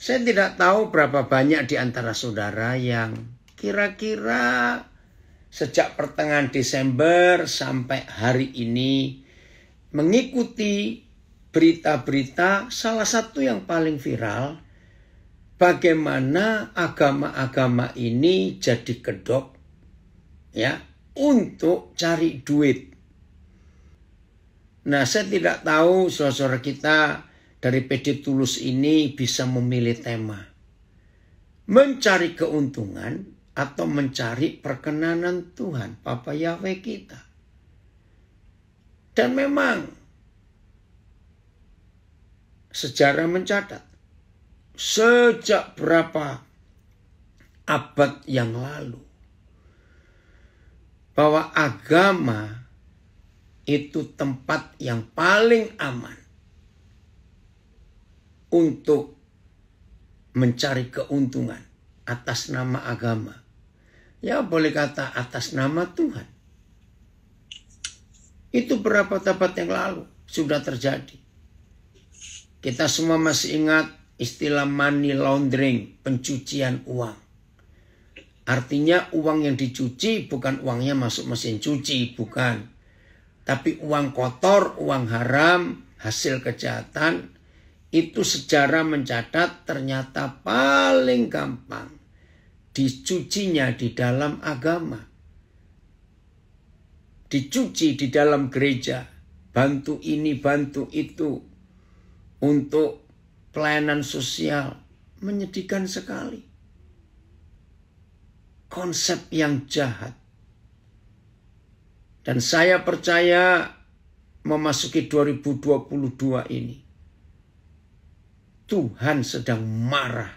Saya tidak tahu berapa banyak di antara saudara yang kira-kira sejak pertengahan Desember sampai hari ini mengikuti berita-berita salah satu yang paling viral bagaimana agama-agama ini jadi kedok ya untuk cari duit. Nah, saya tidak tahu saudara kita dari PD Tulus ini bisa memilih tema. Mencari keuntungan atau mencari perkenanan Tuhan, Papa Yahweh kita. Dan memang sejarah mencatat sejak berapa abad yang lalu bahwa agama itu tempat yang paling aman untuk mencari keuntungan atas nama agama. Ya boleh kata atas nama Tuhan. Itu berapa tempat yang lalu sudah terjadi. Kita semua masih ingat istilah money laundering, pencucian uang. Artinya uang yang dicuci bukan uangnya masuk mesin cuci, bukan. Tapi uang kotor, uang haram, hasil kejahatan itu sejarah mencatat ternyata paling gampang dicucinya di dalam agama. Dicuci di dalam gereja, bantu ini, bantu itu untuk pelayanan sosial menyedihkan sekali. Konsep yang jahat. Dan saya percaya memasuki 2022 ini Tuhan sedang marah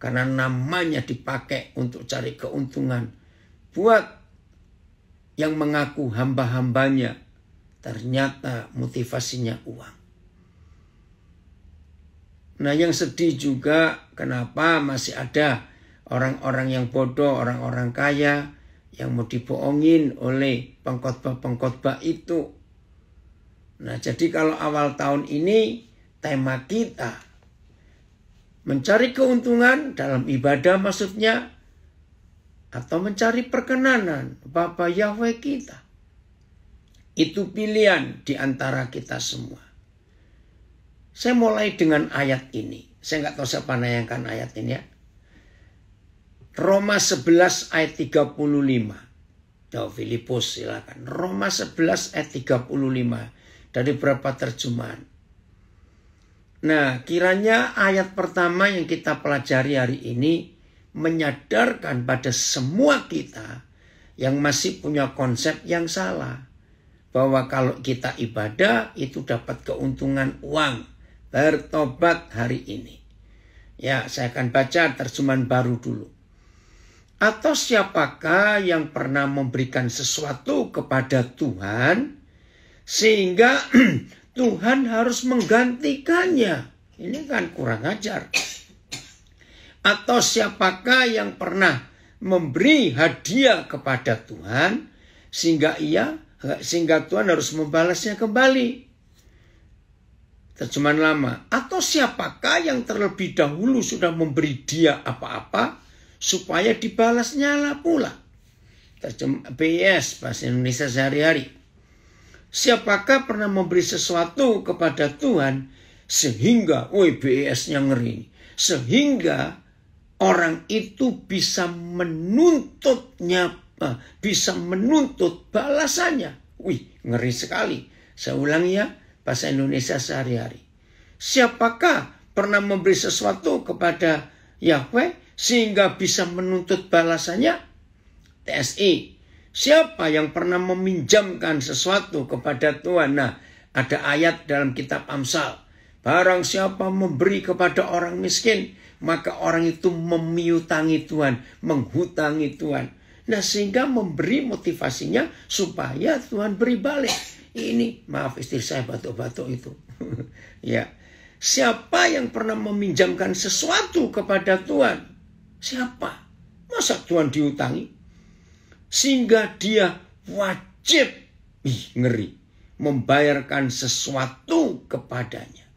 karena namanya dipakai untuk cari keuntungan buat yang mengaku hamba-hambanya ternyata motivasinya uang. Nah yang sedih juga kenapa masih ada orang-orang yang bodoh, orang-orang kaya yang mau dibohongin oleh pengkhotbah-pengkhotbah itu. Nah jadi kalau awal tahun ini tema kita mencari keuntungan dalam ibadah maksudnya atau mencari perkenanan Bapa Yahweh kita. Itu pilihan di antara kita semua. Saya mulai dengan ayat ini. Saya nggak tahu siapa nayangkan ayat ini ya. Roma 11 ayat 35. Jauh Filipus silakan. Roma 11 ayat 35 dari berapa terjemahan? Nah, kiranya ayat pertama yang kita pelajari hari ini menyadarkan pada semua kita yang masih punya konsep yang salah bahwa kalau kita ibadah itu dapat keuntungan uang bertobat hari ini. Ya, saya akan baca terjemahan baru dulu. Atau siapakah yang pernah memberikan sesuatu kepada Tuhan sehingga Tuhan harus menggantikannya. Ini kan kurang ajar. Atau siapakah yang pernah memberi hadiah kepada Tuhan sehingga ia sehingga Tuhan harus membalasnya kembali. Terjemahan lama. Atau siapakah yang terlebih dahulu sudah memberi dia apa-apa supaya dibalasnya lah pula. Terjemah BS bahasa Indonesia sehari-hari siapakah pernah memberi sesuatu kepada Tuhan sehingga WBS-nya e ngeri. Sehingga orang itu bisa menuntutnya, eh, bisa menuntut balasannya. Wih, ngeri sekali. Saya ulangi ya, bahasa Indonesia sehari-hari. Siapakah pernah memberi sesuatu kepada Yahweh sehingga bisa menuntut balasannya? TSI, Siapa yang pernah meminjamkan sesuatu kepada Tuhan? Nah, ada ayat dalam kitab Amsal. Barang siapa memberi kepada orang miskin, maka orang itu memiutangi Tuhan, menghutangi Tuhan. Nah, sehingga memberi motivasinya supaya Tuhan beri balik. Ini, maaf istri saya batuk-batuk itu. ya. Siapa yang pernah meminjamkan sesuatu kepada Tuhan? Siapa? Masa Tuhan diutangi? sehingga dia wajib ih, ngeri membayarkan sesuatu kepadanya.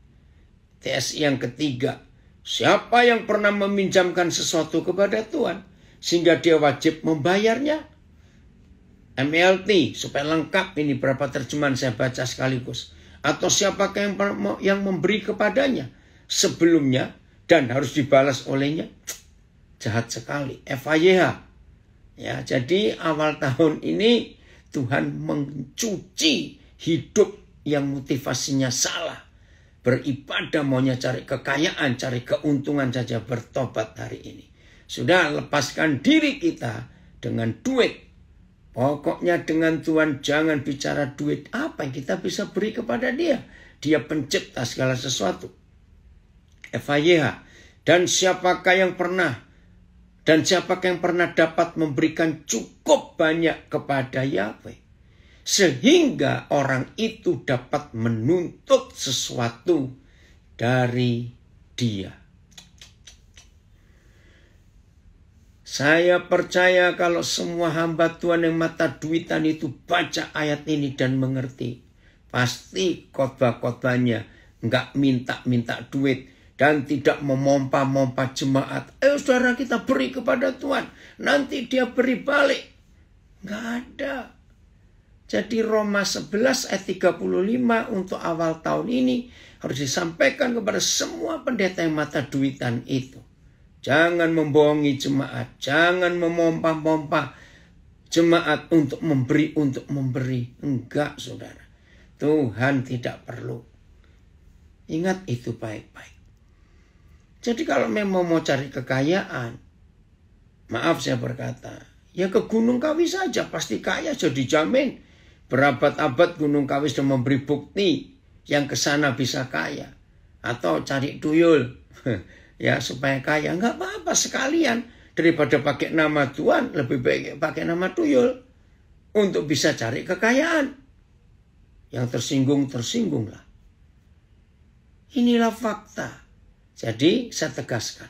TSI yang ketiga, siapa yang pernah meminjamkan sesuatu kepada Tuhan sehingga dia wajib membayarnya? MLT supaya lengkap ini berapa terjemahan saya baca sekaligus. Atau siapakah yang yang memberi kepadanya sebelumnya dan harus dibalas olehnya? Jahat sekali. FIH Ya, jadi awal tahun ini Tuhan mencuci hidup yang motivasinya salah. Beribadah maunya cari kekayaan, cari keuntungan saja bertobat hari ini. Sudah lepaskan diri kita dengan duit. Pokoknya dengan Tuhan jangan bicara duit apa yang kita bisa beri kepada dia. Dia pencipta segala sesuatu. FIH. Dan siapakah yang pernah dan siapa yang pernah dapat memberikan cukup banyak kepada Yahweh. Sehingga orang itu dapat menuntut sesuatu dari dia. Saya percaya kalau semua hamba Tuhan yang mata duitan itu baca ayat ini dan mengerti. Pasti khotbah-khotbahnya nggak minta-minta duit dan tidak memompa-mompa jemaat. Eh, saudara kita beri kepada Tuhan. Nanti dia beri balik. Nggak ada. Jadi Roma 11 ayat 35 untuk awal tahun ini harus disampaikan kepada semua pendeta yang mata duitan itu. Jangan membohongi jemaat. Jangan memompa mompa jemaat untuk memberi, untuk memberi. Enggak saudara. Tuhan tidak perlu. Ingat itu baik-baik. Jadi kalau memang mau cari kekayaan, maaf saya berkata, ya ke Gunung Kawis saja pasti kaya jadi jamin. Berabad-abad Gunung Kawis sudah memberi bukti yang ke sana bisa kaya. Atau cari tuyul ya supaya kaya. Enggak apa-apa sekalian daripada pakai nama Tuhan lebih baik pakai nama tuyul untuk bisa cari kekayaan. Yang tersinggung tersinggung lah. Inilah fakta jadi saya tegaskan,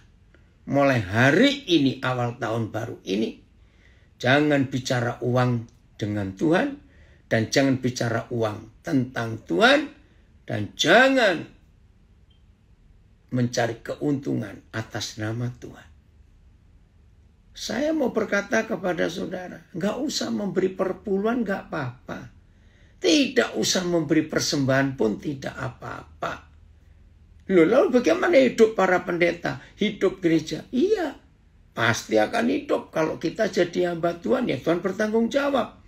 mulai hari ini awal tahun baru ini, jangan bicara uang dengan Tuhan, dan jangan bicara uang tentang Tuhan, dan jangan mencari keuntungan atas nama Tuhan. Saya mau berkata kepada saudara, nggak usah memberi perpuluhan, nggak apa-apa. Tidak usah memberi persembahan pun tidak apa-apa. Loh, lalu bagaimana hidup para pendeta? Hidup gereja? Iya, pasti akan hidup kalau kita jadi hamba Tuhan ya Tuhan bertanggung jawab.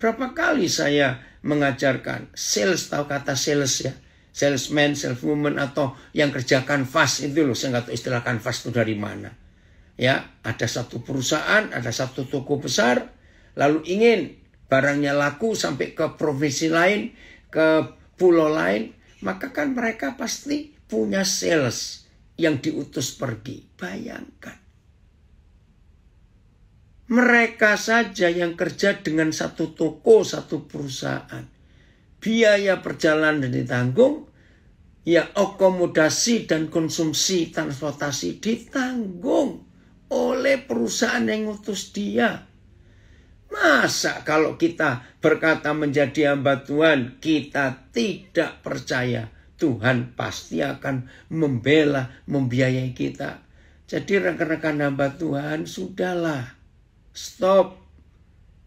Berapa kali saya mengajarkan sales tahu kata sales ya. Salesman, saleswoman atau yang kerjakan fast itu loh saya nggak tahu istilah kanvas itu dari mana. Ya, ada satu perusahaan, ada satu toko besar, lalu ingin barangnya laku sampai ke provinsi lain, ke pulau lain, maka kan mereka pasti punya sales yang diutus pergi. Bayangkan. Mereka saja yang kerja dengan satu toko, satu perusahaan. Biaya perjalanan ditanggung, ya akomodasi dan konsumsi transportasi ditanggung oleh perusahaan yang utus dia. Masa kalau kita berkata menjadi hamba Tuhan, kita tidak percaya Tuhan pasti akan membela, membiayai kita. Jadi rekan-rekan hamba Tuhan, sudahlah. Stop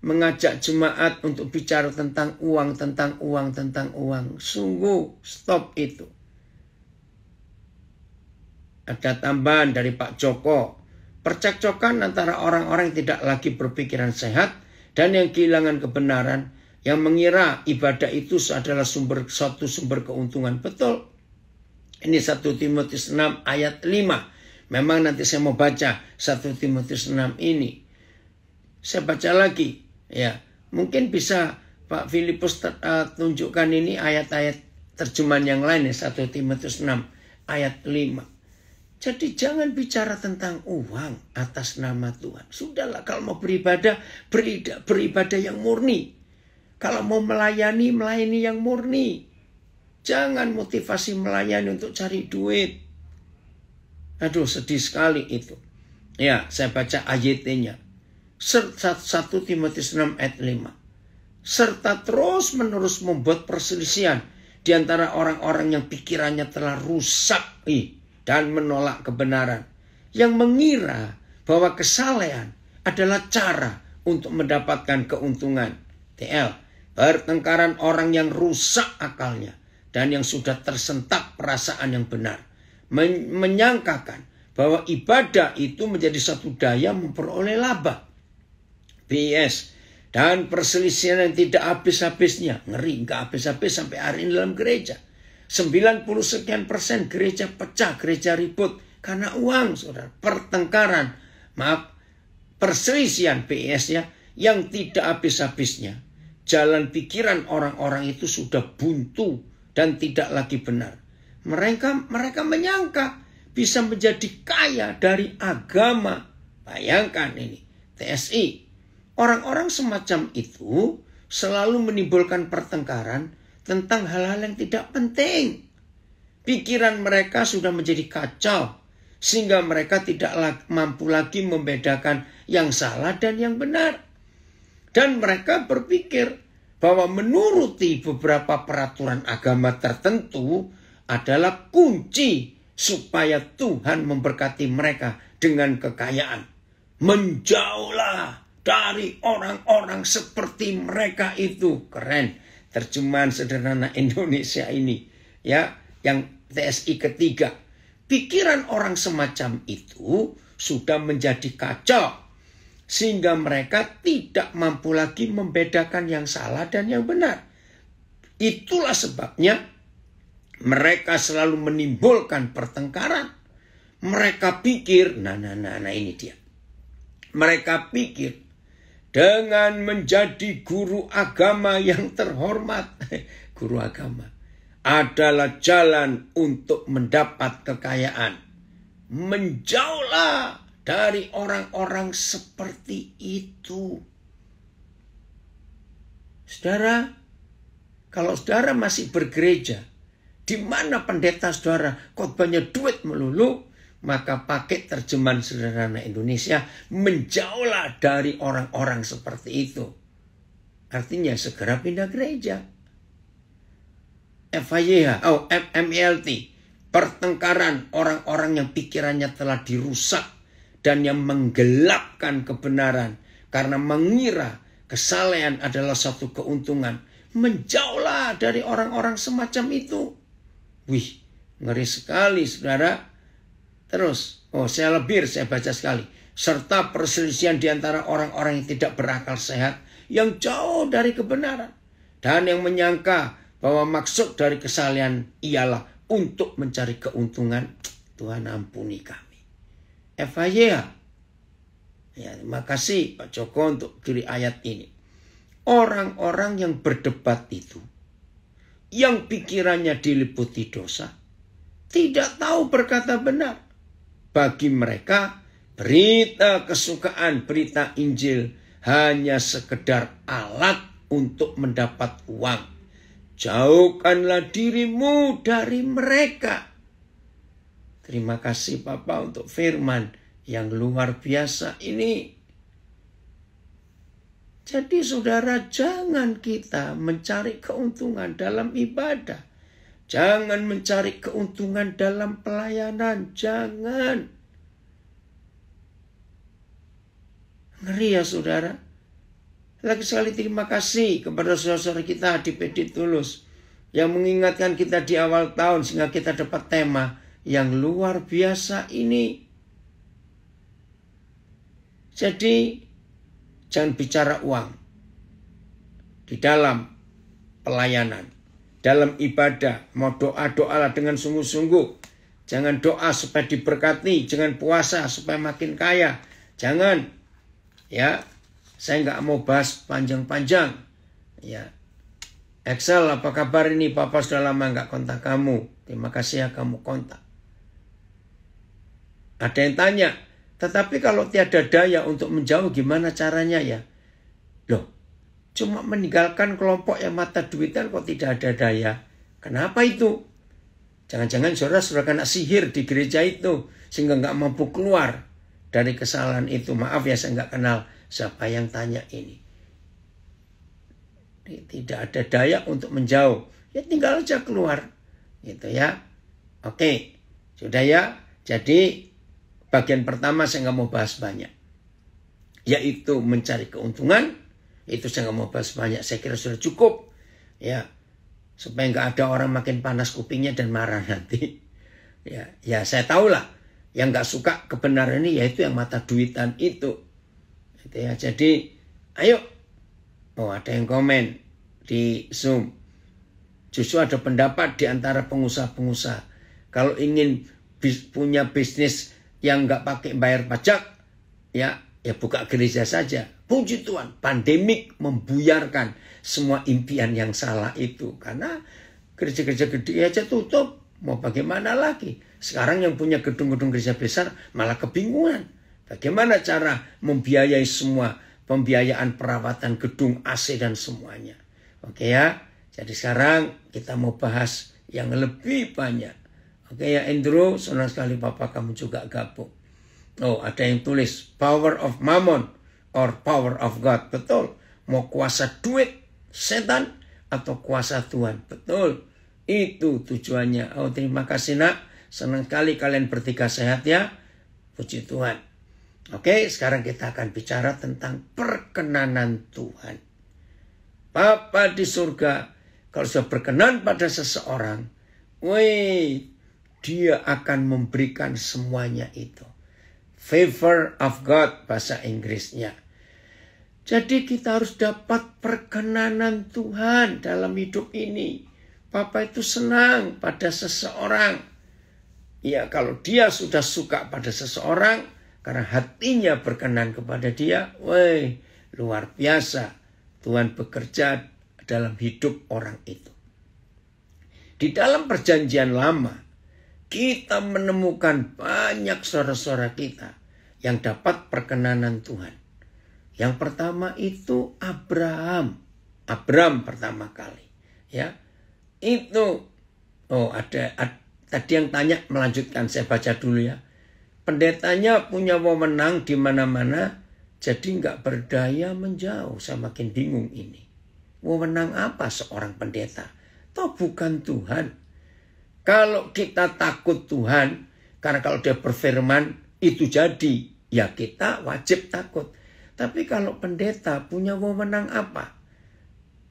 mengajak jemaat untuk bicara tentang uang, tentang uang, tentang uang. Sungguh stop itu. Ada tambahan dari Pak Joko. Percekcokan antara orang-orang yang tidak lagi berpikiran sehat dan yang kehilangan kebenaran yang mengira ibadah itu adalah sumber satu sumber keuntungan betul ini 1 Timotius 6 ayat 5 memang nanti saya mau baca 1 Timotius 6 ini saya baca lagi ya mungkin bisa Pak Filipus uh, tunjukkan ini ayat-ayat terjemahan yang lain ya 1 Timotius 6 ayat 5 jadi jangan bicara tentang uang atas nama Tuhan. Sudahlah kalau mau beribadah, beribadah, beribadah yang murni. Kalau mau melayani, melayani yang murni. Jangan motivasi melayani untuk cari duit. Aduh sedih sekali itu. Ya, saya baca ayatnya. Serta 1 Timotius 6 ayat 5. Serta terus menerus membuat perselisihan di antara orang-orang yang pikirannya telah rusak. Ih, dan menolak kebenaran yang mengira bahwa kesalehan adalah cara untuk mendapatkan keuntungan. TL, pertengkaran orang yang rusak akalnya dan yang sudah tersentak perasaan yang benar. Men menyangkakan bahwa ibadah itu menjadi satu daya memperoleh laba. BS, dan perselisihan yang tidak habis-habisnya. Ngeri, nggak habis-habis sampai hari ini dalam gereja. 90 sekian persen gereja pecah, gereja ribut. Karena uang, saudara. Pertengkaran. Maaf, perselisihan PS ya. Yang tidak habis-habisnya. Jalan pikiran orang-orang itu sudah buntu dan tidak lagi benar. Mereka mereka menyangka bisa menjadi kaya dari agama. Bayangkan ini, TSI. Orang-orang semacam itu selalu menimbulkan pertengkaran tentang hal-hal yang tidak penting. Pikiran mereka sudah menjadi kacau, sehingga mereka tidak mampu lagi membedakan yang salah dan yang benar. Dan mereka berpikir bahwa menuruti beberapa peraturan agama tertentu adalah kunci supaya Tuhan memberkati mereka dengan kekayaan. Menjauhlah dari orang-orang seperti mereka itu. Keren terjemahan sederhana Indonesia ini ya yang TSI ketiga pikiran orang semacam itu sudah menjadi kacau sehingga mereka tidak mampu lagi membedakan yang salah dan yang benar itulah sebabnya mereka selalu menimbulkan pertengkaran mereka pikir nah nah nah nah ini dia mereka pikir dengan menjadi guru agama yang terhormat. Guru agama adalah jalan untuk mendapat kekayaan. Menjauhlah dari orang-orang seperti itu. Saudara, kalau saudara masih bergereja, di mana pendeta saudara khotbahnya duit melulu, maka pakai terjemahan sederhana Indonesia menjauhlah dari orang-orang seperti itu. Artinya segera pindah gereja. FIH, oh, MLT, pertengkaran orang-orang yang pikirannya telah dirusak dan yang menggelapkan kebenaran karena mengira kesalahan adalah satu keuntungan. Menjauhlah dari orang-orang semacam itu. Wih, ngeri sekali saudara Terus, oh saya lebih saya baca sekali. Serta perselisihan di antara orang-orang yang tidak berakal sehat yang jauh dari kebenaran dan yang menyangka bahwa maksud dari kesalahan ialah untuk mencari keuntungan. Tuhan ampuni kami. FHYA. Ya, terima kasih Pak Joko untuk kiri ayat ini. Orang-orang yang berdebat itu, yang pikirannya diliputi dosa, tidak tahu berkata benar bagi mereka, berita kesukaan, berita Injil hanya sekedar alat untuk mendapat uang. Jauhkanlah dirimu dari mereka. Terima kasih Papa untuk firman yang luar biasa ini. Jadi saudara jangan kita mencari keuntungan dalam ibadah Jangan mencari keuntungan dalam pelayanan. Jangan. Ngeri ya saudara. Lagi sekali terima kasih kepada saudara-saudara kita di PD Tulus. Yang mengingatkan kita di awal tahun sehingga kita dapat tema yang luar biasa ini. Jadi jangan bicara uang di dalam pelayanan dalam ibadah. Mau doa, doalah dengan sungguh-sungguh. Jangan doa supaya diberkati, jangan puasa supaya makin kaya. Jangan. Ya. Saya nggak mau bahas panjang-panjang. Ya. Excel, apa kabar ini? Papa sudah lama nggak kontak kamu. Terima kasih ya kamu kontak. Ada yang tanya, tetapi kalau tiada daya untuk menjauh gimana caranya ya? Loh, cuma meninggalkan kelompok yang mata duitan kok tidak ada daya. Kenapa itu? Jangan-jangan saudara sudah kena sihir di gereja itu sehingga nggak mampu keluar dari kesalahan itu. Maaf ya saya nggak kenal siapa yang tanya ini. Tidak ada daya untuk menjauh. Ya tinggal aja keluar. Gitu ya. Oke. Sudah ya. Jadi bagian pertama saya nggak mau bahas banyak. Yaitu mencari keuntungan itu saya nggak mau bahas banyak. Saya kira sudah cukup. Ya, supaya nggak ada orang makin panas kupingnya dan marah nanti. Ya, ya saya tahu lah yang nggak suka kebenaran ini yaitu yang mata duitan itu. Gitu ya. Jadi, ayo. Oh, ada yang komen di Zoom. Justru ada pendapat di antara pengusaha-pengusaha. Kalau ingin bis, punya bisnis yang nggak pakai bayar pajak, ya ya buka gereja saja Puji Tuhan, pandemik membuyarkan semua impian yang salah itu. Karena gereja-gereja gede aja tutup, mau bagaimana lagi? Sekarang yang punya gedung-gedung gereja besar malah kebingungan. Bagaimana cara membiayai semua pembiayaan perawatan gedung AC dan semuanya. Oke ya, jadi sekarang kita mau bahas yang lebih banyak. Oke ya Andrew, senang sekali Bapak kamu juga gabung. Oh, ada yang tulis Power of Mammon or power of God. Betul. Mau kuasa duit setan atau kuasa Tuhan. Betul. Itu tujuannya. Oh terima kasih nak. Senang kali kalian bertiga sehat ya. Puji Tuhan. Oke, sekarang kita akan bicara tentang perkenanan Tuhan. Papa di surga, kalau sudah berkenan pada seseorang, wih, dia akan memberikan semuanya itu. Favor of God bahasa Inggrisnya. Jadi kita harus dapat perkenanan Tuhan dalam hidup ini. Papa itu senang pada seseorang. Ya kalau dia sudah suka pada seseorang karena hatinya berkenan kepada dia, woi luar biasa. Tuhan bekerja dalam hidup orang itu. Di dalam perjanjian lama, kita menemukan banyak saudara-saudara kita yang dapat perkenanan Tuhan. Yang pertama itu Abraham. Abraham pertama kali. Ya. Itu oh ada, ada tadi yang tanya melanjutkan saya baca dulu ya. Pendetanya punya wewenang di mana-mana, jadi nggak berdaya menjauh. Saya makin bingung ini. Wewenang apa seorang pendeta? Toh bukan Tuhan. Kalau kita takut Tuhan, karena kalau dia berfirman, itu jadi. Ya kita wajib takut. Tapi kalau pendeta punya wewenang apa?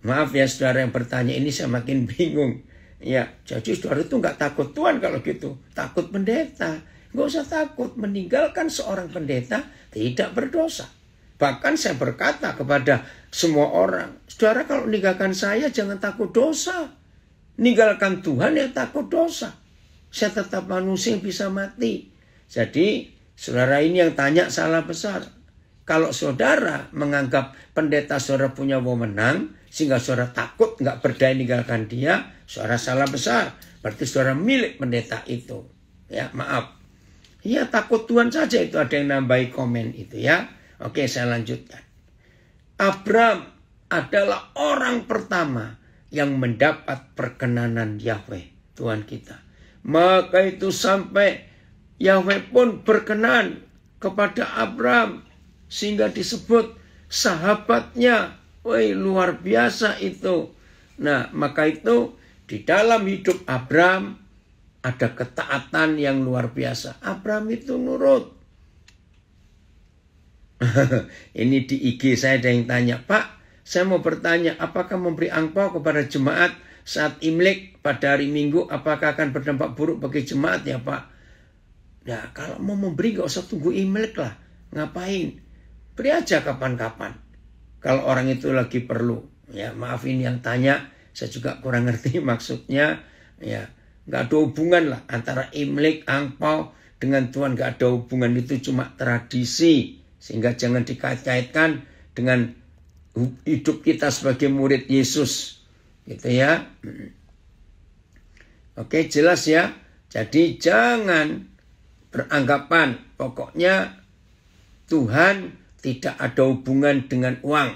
Maaf ya saudara yang bertanya ini saya makin bingung. Ya, jadi saudara itu nggak takut Tuhan kalau gitu. Takut pendeta. Nggak usah takut meninggalkan seorang pendeta tidak berdosa. Bahkan saya berkata kepada semua orang, saudara kalau meninggalkan saya jangan takut dosa. Ninggalkan Tuhan yang takut dosa. Saya tetap manusia yang bisa mati. Jadi saudara ini yang tanya salah besar. Kalau saudara menganggap pendeta saudara punya wewenang, sehingga saudara takut nggak berdaya meninggalkan dia, saudara salah besar. Berarti saudara milik pendeta itu. Ya, maaf. Ya, takut Tuhan saja itu ada yang nambahi komen itu ya. Oke, saya lanjutkan. Abram adalah orang pertama yang mendapat perkenanan Yahweh, Tuhan kita. Maka itu sampai Yahweh pun berkenan kepada Abram sehingga disebut sahabatnya. Woi luar biasa itu. Nah maka itu di dalam hidup Abram ada ketaatan yang luar biasa. Abram itu nurut. Ini di IG saya ada yang tanya, Pak, saya mau bertanya, apakah memberi angpau kepada jemaat saat Imlek pada hari Minggu, apakah akan berdampak buruk bagi jemaat ya Pak? Nah, kalau mau memberi gak usah tunggu Imlek lah. Ngapain? Beri aja kapan-kapan. Kalau orang itu lagi perlu. Ya, maafin yang tanya, saya juga kurang ngerti maksudnya. Ya, nggak ada hubungan lah antara Imlek, angpau dengan Tuhan nggak ada hubungan itu cuma tradisi sehingga jangan dikait-kaitkan dengan hidup kita sebagai murid Yesus gitu ya oke jelas ya jadi jangan beranggapan pokoknya Tuhan tidak ada hubungan dengan uang.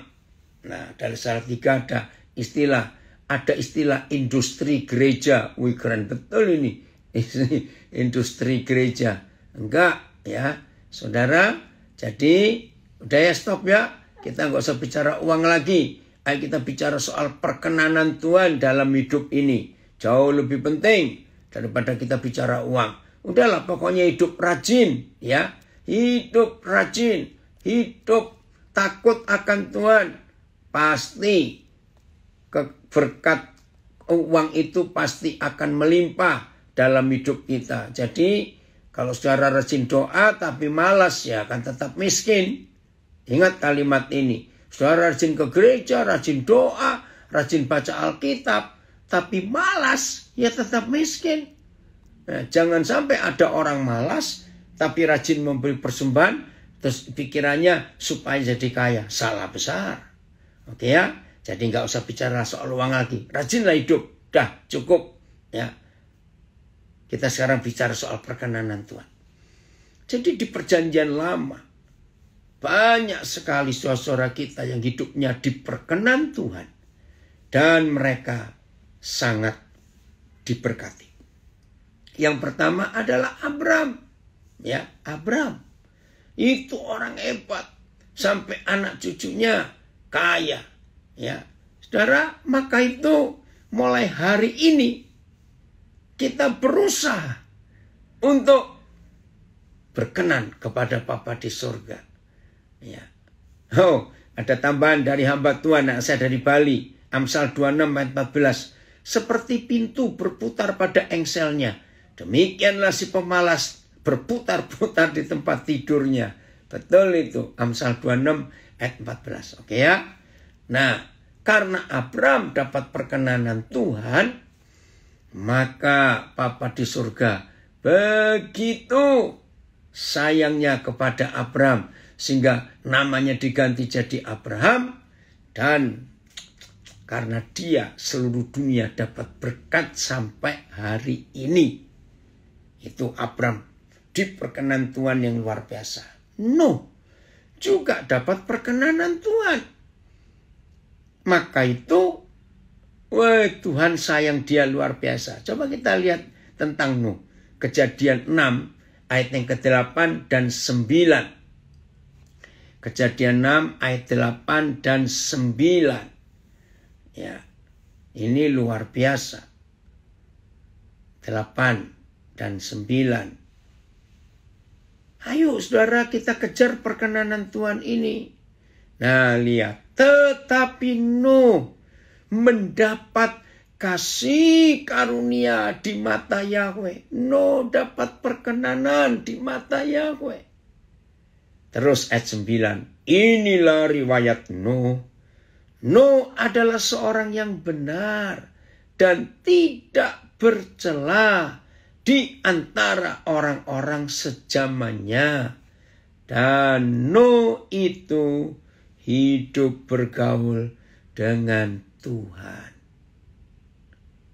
Nah, dari tiga ada istilah ada istilah industri gereja. Wih keren betul ini. Ini industri gereja. Enggak ya. Saudara, jadi udah ya stop ya. Kita nggak usah bicara uang lagi. Ayo kita bicara soal perkenanan Tuhan dalam hidup ini. Jauh lebih penting daripada kita bicara uang. Udahlah pokoknya hidup rajin ya. Hidup rajin hidup takut akan Tuhan, pasti berkat uang itu pasti akan melimpah dalam hidup kita. Jadi kalau saudara rajin doa tapi malas ya akan tetap miskin. Ingat kalimat ini. Saudara rajin ke gereja, rajin doa, rajin baca Alkitab, tapi malas ya tetap miskin. Nah, jangan sampai ada orang malas tapi rajin memberi persembahan Terus pikirannya supaya jadi kaya. Salah besar. Oke okay, ya. Jadi nggak usah bicara soal uang lagi. Rajinlah hidup. Dah cukup. Ya. Kita sekarang bicara soal perkenanan Tuhan. Jadi di perjanjian lama. Banyak sekali suara-suara kita yang hidupnya diperkenan Tuhan. Dan mereka sangat diberkati. Yang pertama adalah Abram. Ya, Abram itu orang hebat. Sampai anak cucunya kaya. Ya. Saudara, maka itu mulai hari ini kita berusaha untuk berkenan kepada Bapa di surga. Ya. Oh, ada tambahan dari hamba Tuhan yang saya dari Bali. Amsal 26 ayat 14. Seperti pintu berputar pada engselnya. Demikianlah si pemalas berputar-putar di tempat tidurnya. Betul itu. Amsal 26 ayat 14. Oke ya. Nah, karena Abram dapat perkenanan Tuhan, maka Papa di surga begitu sayangnya kepada Abram sehingga namanya diganti jadi Abraham dan karena dia seluruh dunia dapat berkat sampai hari ini. Itu Abram perkenan Tuhan yang luar biasa. Nuh juga dapat perkenanan Tuhan. Maka itu, wah Tuhan sayang dia luar biasa. Coba kita lihat tentang Nuh. Kejadian 6 ayat yang ke-8 dan 9. Kejadian 6 ayat 8 dan 9. Ya. Ini luar biasa. 8 dan 9. Ayo saudara kita kejar perkenanan Tuhan ini. Nah lihat, tetapi Nuh mendapat kasih karunia di mata Yahweh. Nuh dapat perkenanan di mata Yahweh. Terus ayat 9. Inilah riwayat Nuh. Nuh adalah seorang yang benar dan tidak bercelah di antara orang-orang sejamannya. Dan No itu hidup bergaul dengan Tuhan.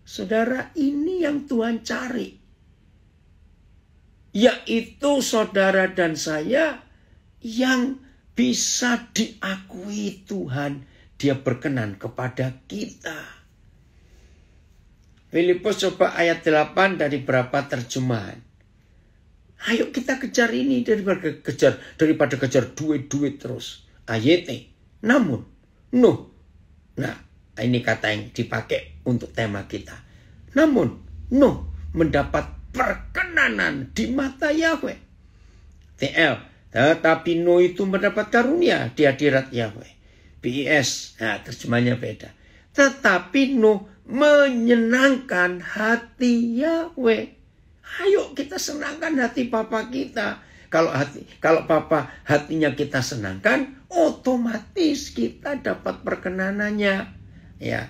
Saudara, ini yang Tuhan cari. Yaitu saudara dan saya yang bisa diakui Tuhan. Dia berkenan kepada kita. Filipus coba ayat 8 dari berapa terjemahan. Ayo kita kejar ini daripada kejar daripada kejar duit-duit terus. ini. Namun, no. Nah, ini kata yang dipakai untuk tema kita. Namun, no mendapat perkenanan di mata Yahweh. TL, tetapi no itu mendapat karunia di hadirat Yahweh. BIS, nah terjemahnya beda. Tetapi no menyenangkan hati Yahweh. Ayo kita senangkan hati papa kita. Kalau hati kalau papa hatinya kita senangkan, otomatis kita dapat perkenanannya. Ya.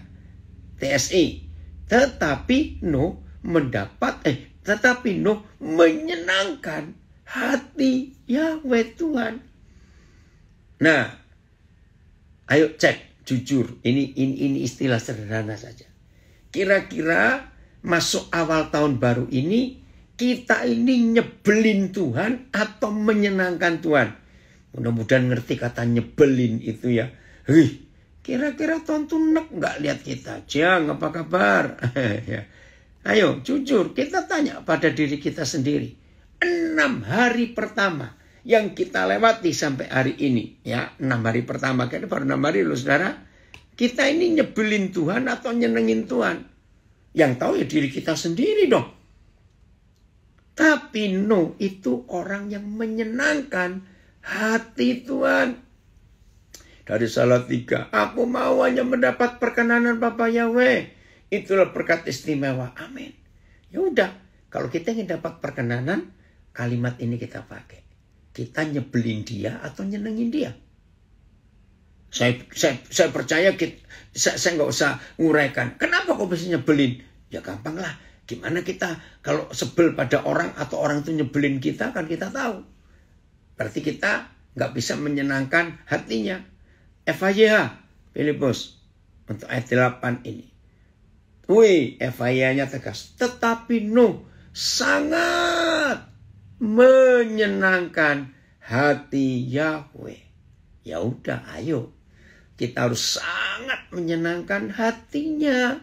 TSI. Tetapi no mendapat eh tetapi no menyenangkan hati Yahweh Tuhan. Nah, ayo cek jujur. Ini ini ini istilah sederhana saja kira-kira masuk awal tahun baru ini kita ini nyebelin Tuhan atau menyenangkan Tuhan. Mudah-mudahan ngerti kata nyebelin itu ya. Hih, kira-kira Tuhan tuh nggak lihat kita. Jang, apa kabar? Ya. Ayo, jujur, kita tanya pada diri kita sendiri. Enam hari pertama yang kita lewati sampai hari ini. Ya, enam hari pertama. kan baru enam hari loh, saudara kita ini nyebelin Tuhan atau nyenengin Tuhan? Yang tahu ya diri kita sendiri dong. Tapi no itu orang yang menyenangkan hati Tuhan. Dari salah tiga, aku mau hanya mendapat perkenanan Bapak Yahweh. Itulah berkat istimewa. Amin. Ya udah, kalau kita ingin dapat perkenanan, kalimat ini kita pakai. Kita nyebelin dia atau nyenengin dia. Saya saya, saya percaya kita, saya, saya nggak usah nguraikan. Kenapa kok bisa nyebelin? Ya gampang lah. Gimana kita kalau sebel pada orang atau orang itu nyebelin kita kan kita tahu. Berarti kita nggak bisa menyenangkan hatinya. FIH Filipus untuk ayat 8 ini. Wih, FIH-nya tegas. Tetapi Nuh sangat menyenangkan hati Yahweh. Ya udah, ayo kita harus sangat menyenangkan hatinya.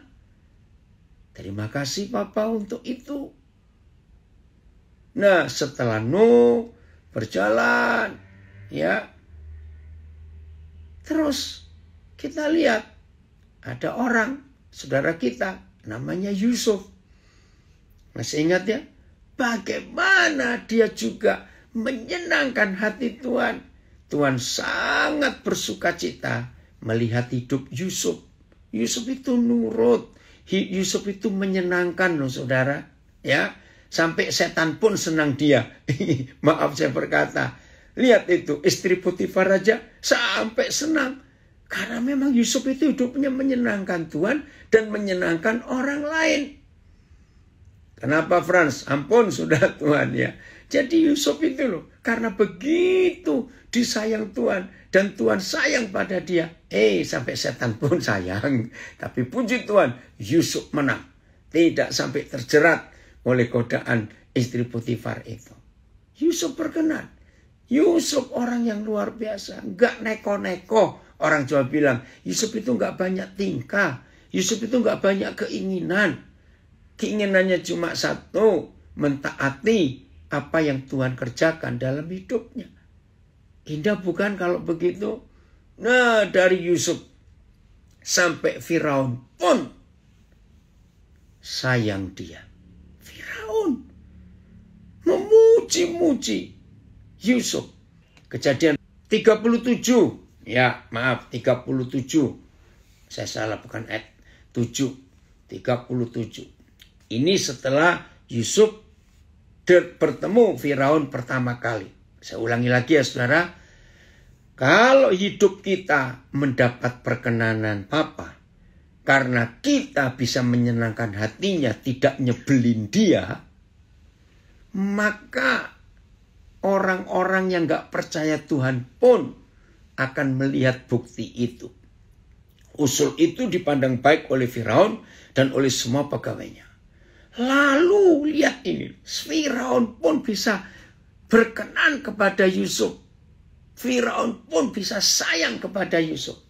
Terima kasih Papa untuk itu. Nah setelah Nuh berjalan ya terus kita lihat ada orang saudara kita namanya Yusuf masih ingat ya bagaimana dia juga menyenangkan hati Tuhan Tuhan sangat bersuka cita melihat hidup Yusuf. Yusuf itu nurut. Yusuf itu menyenangkan loh saudara. Ya, sampai setan pun senang dia. Maaf saya berkata. Lihat itu, istri putih Faraja sampai senang. Karena memang Yusuf itu hidupnya menyenangkan Tuhan dan menyenangkan orang lain. Kenapa Frans? Ampun sudah Tuhan ya. Jadi Yusuf itu loh, karena begitu disayang Tuhan dan Tuhan sayang pada dia. Eh, sampai setan pun sayang. Tapi puji Tuhan, Yusuf menang. Tidak sampai terjerat oleh godaan istri Putifar itu. Yusuf berkenan. Yusuf orang yang luar biasa. Enggak neko-neko. Orang Jawa bilang, Yusuf itu enggak banyak tingkah. Yusuf itu enggak banyak keinginan. Keinginannya cuma satu, mentaati apa yang Tuhan kerjakan dalam hidupnya. Indah bukan kalau begitu? Nah, dari Yusuf sampai Firaun pun sayang dia. Firaun memuji-muji Yusuf. Kejadian 37. Ya, maaf, 37. Saya salah bukan ayat 7. 37. Ini setelah Yusuf bertemu Firaun pertama kali. Saya ulangi lagi ya saudara. Kalau hidup kita mendapat perkenanan Papa, karena kita bisa menyenangkan hatinya, tidak nyebelin dia, maka orang-orang yang gak percaya Tuhan pun akan melihat bukti itu. Usul itu dipandang baik oleh Firaun dan oleh semua pegawainya. Lalu lihat ini, Firaun pun bisa berkenan kepada Yusuf. Firaun pun bisa sayang kepada Yusuf.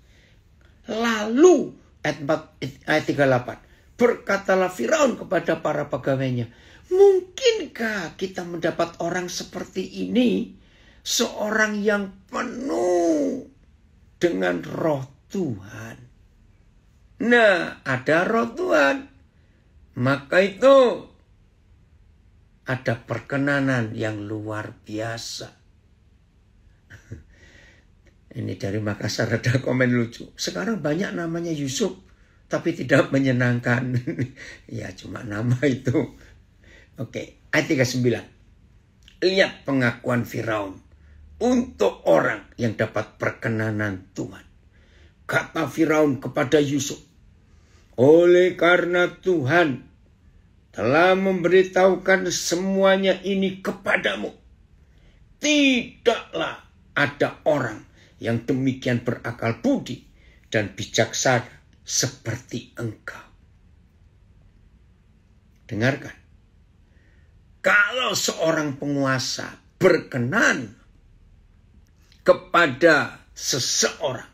Lalu ayat 38. Berkatalah Firaun kepada para pegawainya, "Mungkinkah kita mendapat orang seperti ini, seorang yang penuh dengan roh Tuhan?" Nah, ada roh Tuhan. Maka itu ada perkenanan yang luar biasa. Ini dari Makassar ada komen lucu. Sekarang banyak namanya Yusuf, tapi tidak menyenangkan. ya cuma nama itu. Oke, ayat 39. Lihat pengakuan Firaun untuk orang yang dapat perkenanan Tuhan. Kata Firaun kepada Yusuf, oleh karena Tuhan telah memberitahukan semuanya ini kepadamu. Tidaklah ada orang yang demikian berakal budi dan bijaksana seperti engkau. Dengarkan. Kalau seorang penguasa berkenan kepada seseorang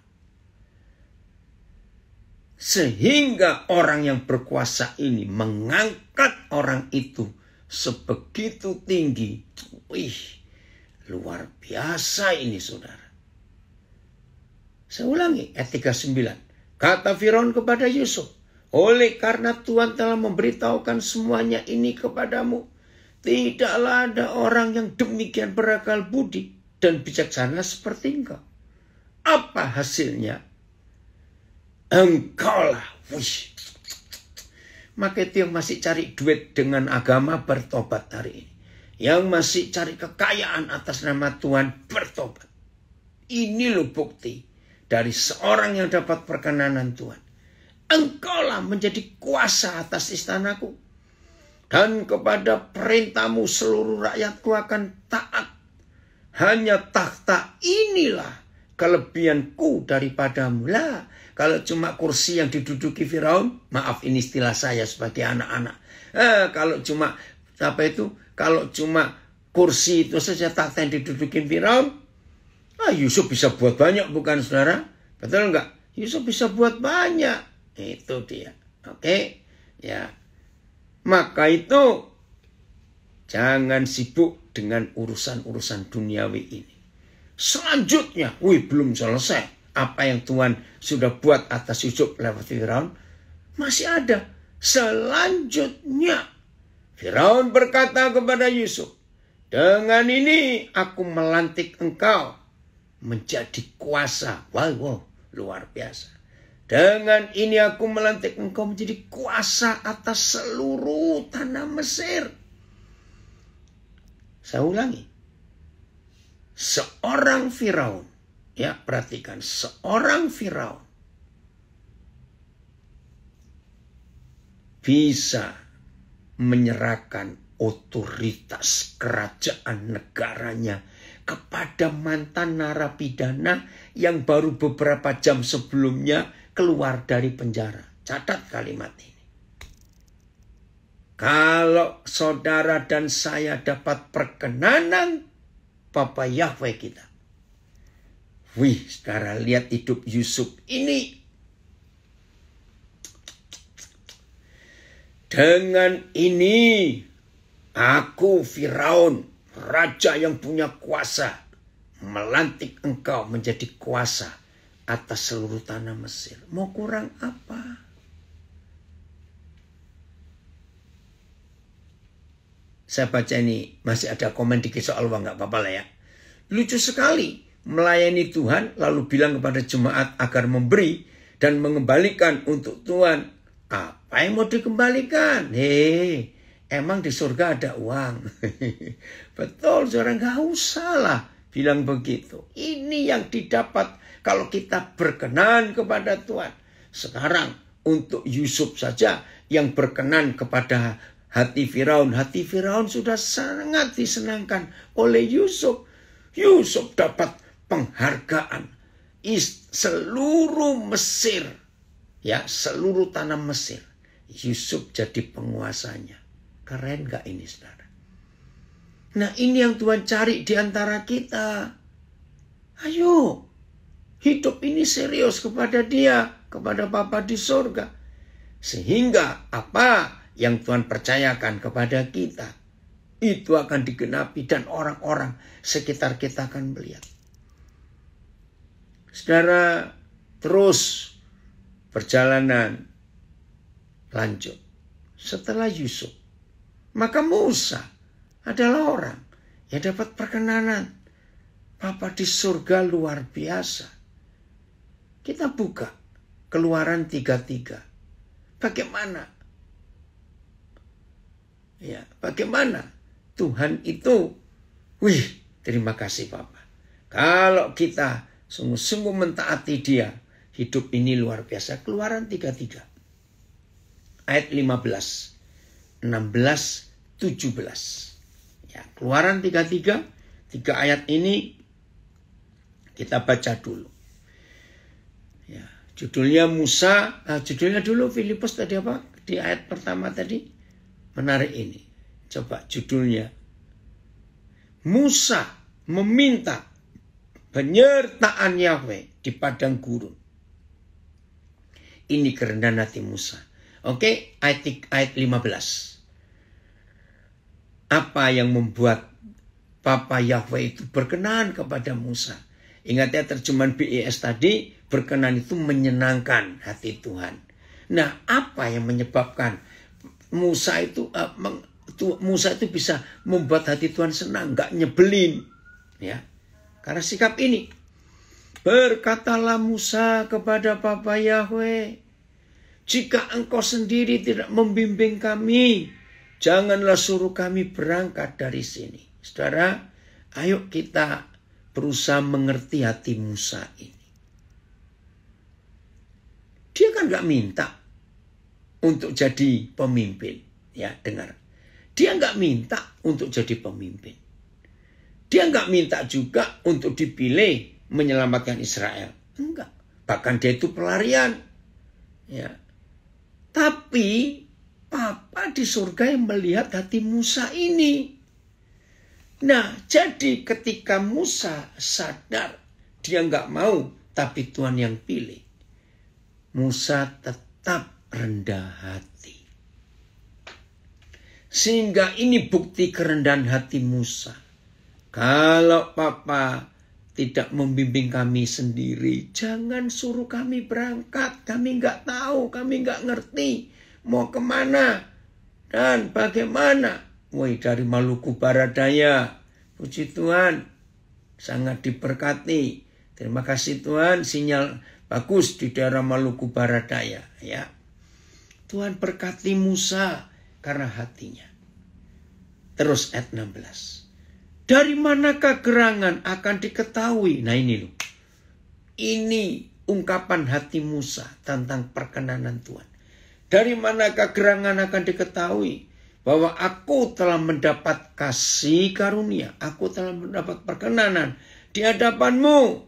sehingga orang yang berkuasa ini mengangkat tekad orang itu sebegitu tinggi. Wih, luar biasa ini saudara. Saya ulangi Etika sembilan. Kata Firaun kepada Yusuf, oleh karena Tuhan telah memberitahukan semuanya ini kepadamu, tidaklah ada orang yang demikian berakal budi dan bijaksana seperti engkau. Apa hasilnya? Engkaulah, wih, maka itu yang masih cari duit dengan agama bertobat hari ini. Yang masih cari kekayaan atas nama Tuhan bertobat. Ini loh bukti dari seorang yang dapat perkenanan Tuhan. Engkaulah menjadi kuasa atas istanaku. Dan kepada perintahmu seluruh rakyatku akan taat. Hanya takhta inilah kelebihanku daripadamu. Lah, kalau cuma kursi yang diduduki Firaun, maaf ini istilah saya sebagai anak-anak. Eh, kalau cuma apa itu? Kalau cuma kursi itu saja tak yang diduduki Firaun, ah Yusuf bisa buat banyak bukan saudara? Betul enggak? Yusuf bisa buat banyak. Itu dia. Oke, okay? ya. Maka itu jangan sibuk dengan urusan-urusan duniawi ini. Selanjutnya, wih belum selesai apa yang Tuhan sudah buat atas Yusuf lewat Firaun masih ada. Selanjutnya Firaun berkata kepada Yusuf, "Dengan ini aku melantik engkau menjadi kuasa." Wow, wow, luar biasa. Dengan ini aku melantik engkau menjadi kuasa atas seluruh tanah Mesir. Saya ulangi. Seorang Firaun Ya, perhatikan seorang Firaun bisa menyerahkan otoritas kerajaan negaranya kepada mantan narapidana yang baru beberapa jam sebelumnya keluar dari penjara. Catat kalimat ini. Kalau saudara dan saya dapat perkenanan Bapak Yahweh kita, Wih, sekarang lihat hidup Yusuf ini. Dengan ini, aku Firaun, raja yang punya kuasa, melantik engkau menjadi kuasa atas seluruh tanah Mesir. Mau kurang apa? Saya baca ini masih ada komen dikit soal uang nggak apa-apa lah ya. Lucu sekali melayani Tuhan lalu bilang kepada jemaat agar memberi dan mengembalikan untuk Tuhan. Apa yang mau dikembalikan? Hei, emang di surga ada uang. Betul, saudara nggak usah lah bilang begitu. Ini yang didapat kalau kita berkenan kepada Tuhan. Sekarang untuk Yusuf saja yang berkenan kepada hati Firaun. Hati Firaun sudah sangat disenangkan oleh Yusuf. Yusuf dapat penghargaan seluruh Mesir ya seluruh tanah Mesir Yusuf jadi penguasanya keren gak ini saudara nah ini yang Tuhan cari di antara kita ayo hidup ini serius kepada dia kepada Bapa di sorga sehingga apa yang Tuhan percayakan kepada kita itu akan digenapi dan orang-orang sekitar kita akan melihat saudara terus perjalanan lanjut. Setelah Yusuf, maka Musa adalah orang yang dapat perkenanan Bapa di surga luar biasa. Kita buka keluaran tiga tiga. Bagaimana? Ya, bagaimana Tuhan itu? Wih, terima kasih Bapak. Kalau kita Sungguh-sungguh mentaati dia. Hidup ini luar biasa. Keluaran 33. Ayat 15. 16, 17. Ya, keluaran 33. Tiga ayat ini kita baca dulu. Ya, judulnya Musa, nah judulnya dulu Filipus tadi apa? Di ayat pertama tadi menarik ini. Coba judulnya Musa meminta penyertaan Yahweh di padang gurun. Ini kerendahan hati Musa. Oke, okay? ayat, ayat 15. Apa yang membuat Papa Yahweh itu berkenan kepada Musa? Ingat ya terjemahan BES tadi, berkenan itu menyenangkan hati Tuhan. Nah, apa yang menyebabkan Musa itu uh, meng, Musa itu bisa membuat hati Tuhan senang, nggak nyebelin, ya? Karena sikap ini. Berkatalah Musa kepada Bapa Yahweh. Jika engkau sendiri tidak membimbing kami. Janganlah suruh kami berangkat dari sini. Saudara, ayo kita berusaha mengerti hati Musa ini. Dia kan gak minta untuk jadi pemimpin. Ya, dengar. Dia nggak minta untuk jadi pemimpin. Dia nggak minta juga untuk dipilih menyelamatkan Israel. Enggak. Bahkan dia itu pelarian. Ya. Tapi Papa di surga yang melihat hati Musa ini. Nah, jadi ketika Musa sadar dia nggak mau, tapi Tuhan yang pilih. Musa tetap rendah hati. Sehingga ini bukti kerendahan hati Musa kalau Papa tidak membimbing kami sendiri, jangan suruh kami berangkat. Kami nggak tahu, kami nggak ngerti mau kemana dan bagaimana. Woi dari Maluku Barat Daya, puji Tuhan, sangat diberkati. Terima kasih Tuhan, sinyal bagus di daerah Maluku Barat Daya. Ya, Tuhan berkati Musa karena hatinya. Terus ayat 16. Dari manakah gerangan akan diketahui? Nah ini loh. Ini ungkapan hati Musa tentang perkenanan Tuhan. Dari manakah gerangan akan diketahui? Bahwa aku telah mendapat kasih karunia. Aku telah mendapat perkenanan di hadapanmu.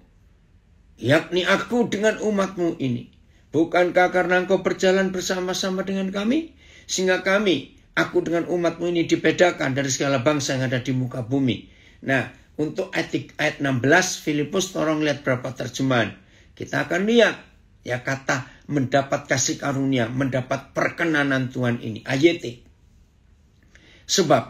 Yakni aku dengan umatmu ini. Bukankah karena engkau berjalan bersama-sama dengan kami? Sehingga kami aku dengan umatmu ini dibedakan dari segala bangsa yang ada di muka bumi. Nah, untuk etik ayat 16 Filipus tolong lihat berapa terjemahan. Kita akan lihat ya kata mendapat kasih karunia, mendapat perkenanan Tuhan ini, Ayat Sebab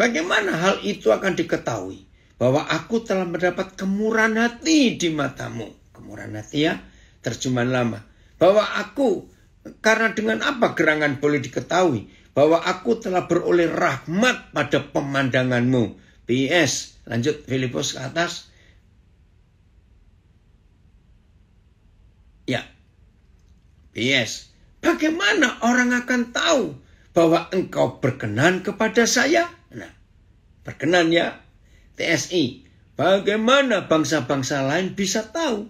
bagaimana hal itu akan diketahui bahwa aku telah mendapat kemurahan hati di matamu. Kemurahan hati ya, terjemahan lama. Bahwa aku karena dengan apa gerangan boleh diketahui? bahwa aku telah beroleh rahmat pada pemandanganmu. PS, lanjut Filipus ke atas. Ya. PS, bagaimana orang akan tahu bahwa engkau berkenan kepada saya? Nah, berkenan ya. TSI, bagaimana bangsa-bangsa lain bisa tahu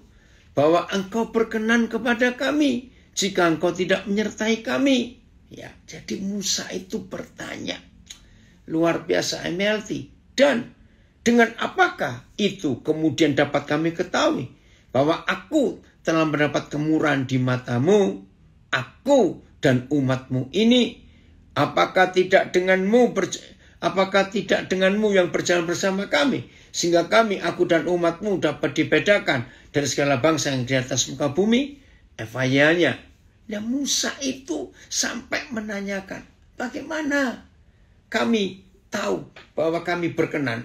bahwa engkau berkenan kepada kami jika engkau tidak menyertai kami? Ya, jadi Musa itu bertanya. Luar biasa MLT. Dan dengan apakah itu kemudian dapat kami ketahui bahwa aku telah mendapat kemurahan di matamu, aku dan umatmu ini? Apakah tidak denganmu apakah tidak denganmu yang berjalan bersama kami sehingga kami aku dan umatmu dapat dibedakan dari segala bangsa yang di atas muka bumi? Efayanya Nah Musa itu sampai menanyakan, bagaimana kami tahu bahwa kami berkenan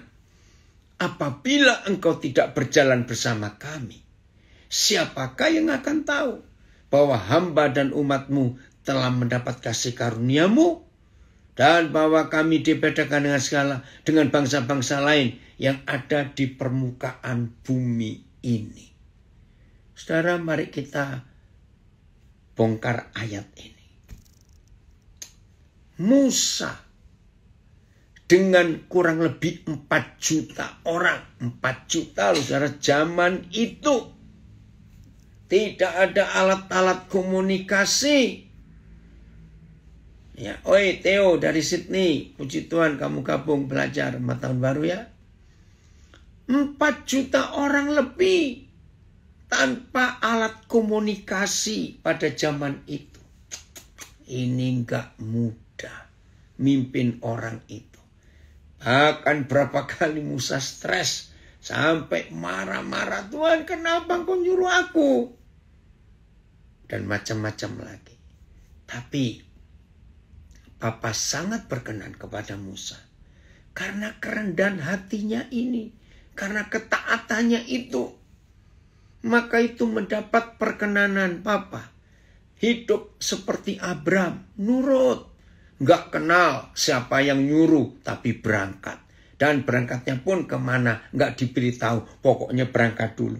apabila engkau tidak berjalan bersama kami? Siapakah yang akan tahu bahwa hamba dan umatmu telah mendapat kasih karuniamu dan bahwa kami dibedakan dengan segala dengan bangsa-bangsa lain yang ada di permukaan bumi ini. Saudara, mari kita bongkar ayat ini. Musa dengan kurang lebih 4 juta orang. 4 juta loh saudara zaman itu. Tidak ada alat-alat komunikasi. Ya, oi Theo dari Sydney, puji Tuhan kamu gabung belajar sama tahun baru ya. 4 juta orang lebih tanpa alat komunikasi pada zaman itu. Ini nggak mudah mimpin orang itu. akan berapa kali Musa stres sampai marah-marah Tuhan kenapa kau nyuruh aku? Dan macam-macam lagi. Tapi Papa sangat berkenan kepada Musa. Karena kerendahan hatinya ini. Karena ketaatannya itu maka itu mendapat perkenanan Papa. Hidup seperti Abram, nurut. Nggak kenal siapa yang nyuruh, tapi berangkat. Dan berangkatnya pun kemana, nggak diberitahu. Pokoknya berangkat dulu.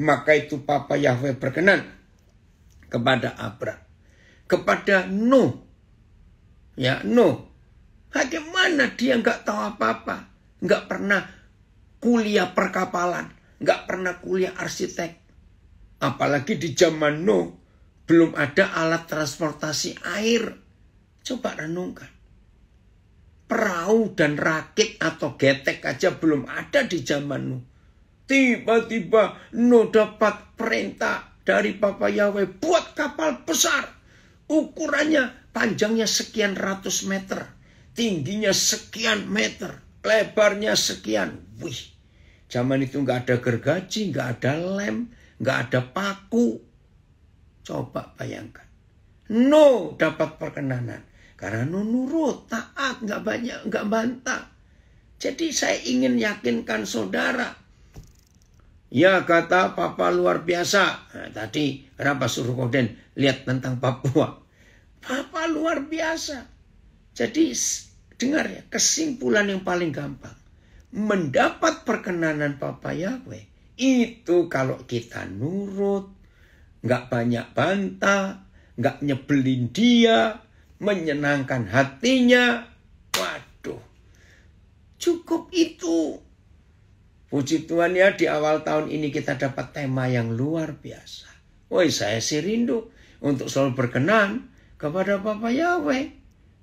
Maka itu Papa Yahweh berkenan kepada Abram. Kepada Nuh. Ya, Nuh. Bagaimana dia nggak tahu apa-apa? Nggak pernah kuliah perkapalan nggak pernah kuliah arsitek. Apalagi di zaman Nuh, belum ada alat transportasi air. Coba renungkan. Perahu dan rakit atau getek aja belum ada di zaman Nuh. Tiba-tiba Nuh dapat perintah dari Papa Yahweh buat kapal besar. Ukurannya panjangnya sekian ratus meter. Tingginya sekian meter. Lebarnya sekian. Wih, Zaman itu nggak ada gergaji, nggak ada lem, nggak ada paku. Coba bayangkan. No dapat perkenanan. Karena no nurut, taat, nggak banyak, nggak bantah. Jadi saya ingin yakinkan saudara. Ya kata papa luar biasa. Nah, tadi kenapa suruh Koden lihat tentang Papua. Papa luar biasa. Jadi dengar ya, kesimpulan yang paling gampang mendapat perkenanan Papa Yahweh. Itu kalau kita nurut, nggak banyak bantah, nggak nyebelin dia, menyenangkan hatinya. Waduh, cukup itu. Puji Tuhan ya di awal tahun ini kita dapat tema yang luar biasa. Woi saya sih rindu untuk selalu berkenan kepada Papa Yahweh.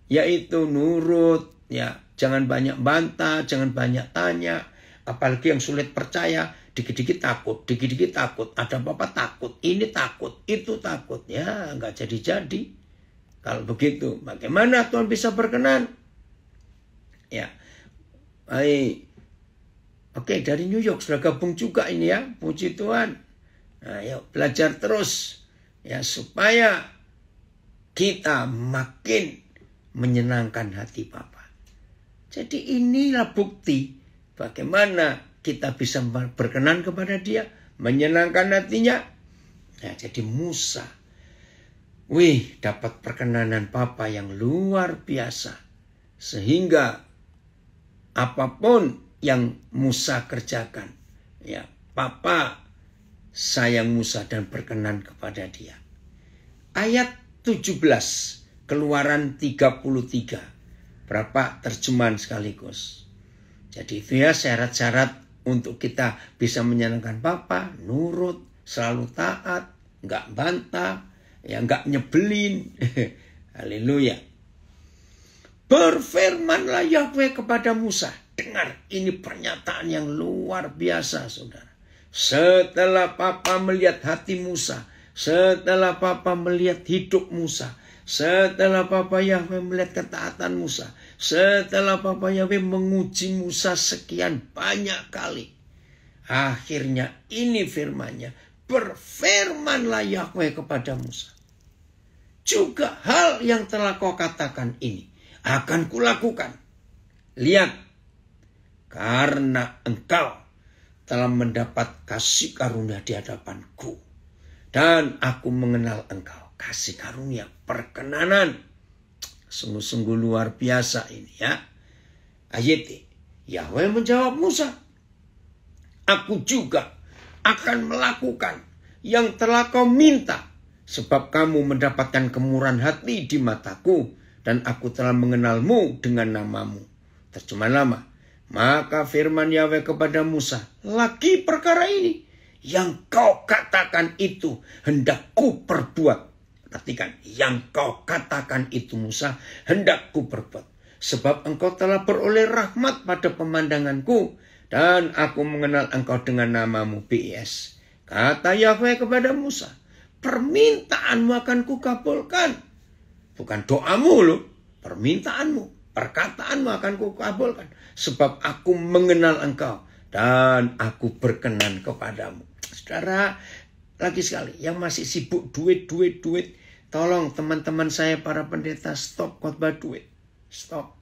Yaitu nurut ya Jangan banyak bantah, jangan banyak tanya. Apalagi yang sulit percaya, dikit-dikit takut, dikit-dikit takut. Ada apa-apa takut, ini takut, itu takut. Ya, nggak jadi-jadi. Kalau begitu, bagaimana Tuhan bisa berkenan? Ya, baik. Oke, dari New York sudah gabung juga ini ya, puji Tuhan. Nah, yuk belajar terus ya supaya kita makin menyenangkan hati Bapak. Jadi inilah bukti bagaimana kita bisa berkenan kepada dia, menyenangkan hatinya. Nah, jadi Musa, wih, dapat perkenanan Papa yang luar biasa. Sehingga apapun yang Musa kerjakan, ya, Papa sayang Musa dan berkenan kepada dia. Ayat 17, keluaran 33 berapa terjemahan sekaligus. Jadi itu ya syarat-syarat untuk kita bisa menyenangkan Papa, nurut, selalu taat, nggak bantah, ya nggak nyebelin. Haleluya. Berfirmanlah Yahweh kepada Musa. Dengar, ini pernyataan yang luar biasa, saudara. Setelah Papa melihat hati Musa, setelah Papa melihat hidup Musa, setelah Papa Yahweh melihat ketaatan Musa. Setelah Papa Yahweh menguji Musa sekian banyak kali. Akhirnya ini firmannya. Berfirmanlah Yahweh kepada Musa. Juga hal yang telah kau katakan ini akan kulakukan. Lihat, karena engkau telah mendapat kasih karunia di hadapanku. Dan aku mengenal engkau kasih karunia, perkenanan. Sungguh-sungguh luar biasa ini ya. Ayat Yahweh menjawab Musa, Aku juga akan melakukan yang telah kau minta. Sebab kamu mendapatkan kemurahan hati di mataku dan aku telah mengenalmu dengan namamu. Terjemahan lama. Maka firman Yahweh kepada Musa, lagi perkara ini yang kau katakan itu hendak ku perbuat Perhatikan, yang kau katakan itu Musa, hendakku ku perbuat. Sebab engkau telah beroleh rahmat pada pemandanganku, dan aku mengenal engkau dengan namamu BIS. Kata Yahweh kepada Musa, permintaanmu akan kukabulkan. Bukan doamu loh, permintaanmu, perkataanmu akan kukabulkan. Sebab aku mengenal engkau dan aku berkenan kepadamu. Saudara, lagi sekali, yang masih sibuk duit, duit, duit, Tolong teman-teman saya para pendeta stop khotbah duit. Stop.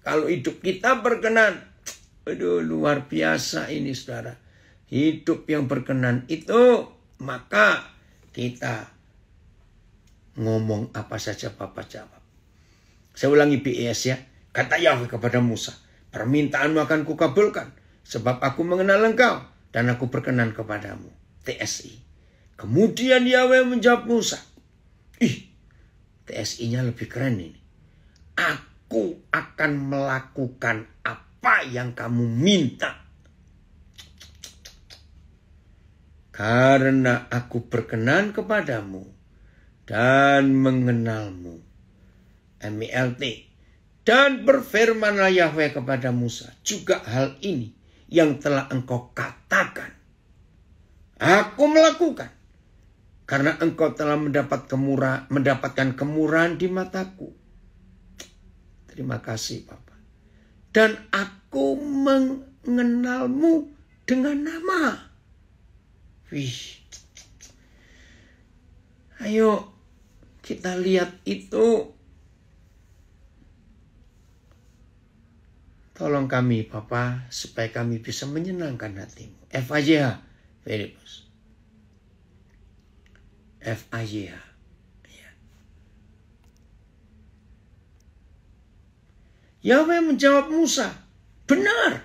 Kalau hidup kita berkenan. Aduh luar biasa ini saudara. Hidup yang berkenan itu maka kita ngomong apa saja Bapak jawab. Saya ulangi BES ya. Kata Yahweh kepada Musa. Permintaanmu akan kukabulkan. Sebab aku mengenal engkau dan aku berkenan kepadamu. TSI. Kemudian Yahweh menjawab Musa. Ih, TSI-nya lebih keren ini. Aku akan melakukan apa yang kamu minta. Karena aku berkenan kepadamu dan mengenalmu. MILT. Dan berfirmanlah Yahweh kepada Musa, juga hal ini yang telah engkau katakan. Aku melakukan karena engkau telah mendapat kemura, mendapatkan kemurahan di mataku. Terima kasih Bapa. Dan aku mengenalmu dengan nama. Wih. Ayo kita lihat itu. Tolong kami Papa supaya kami bisa menyenangkan hatimu. FAJH much f a y A. Yahweh menjawab Musa, benar.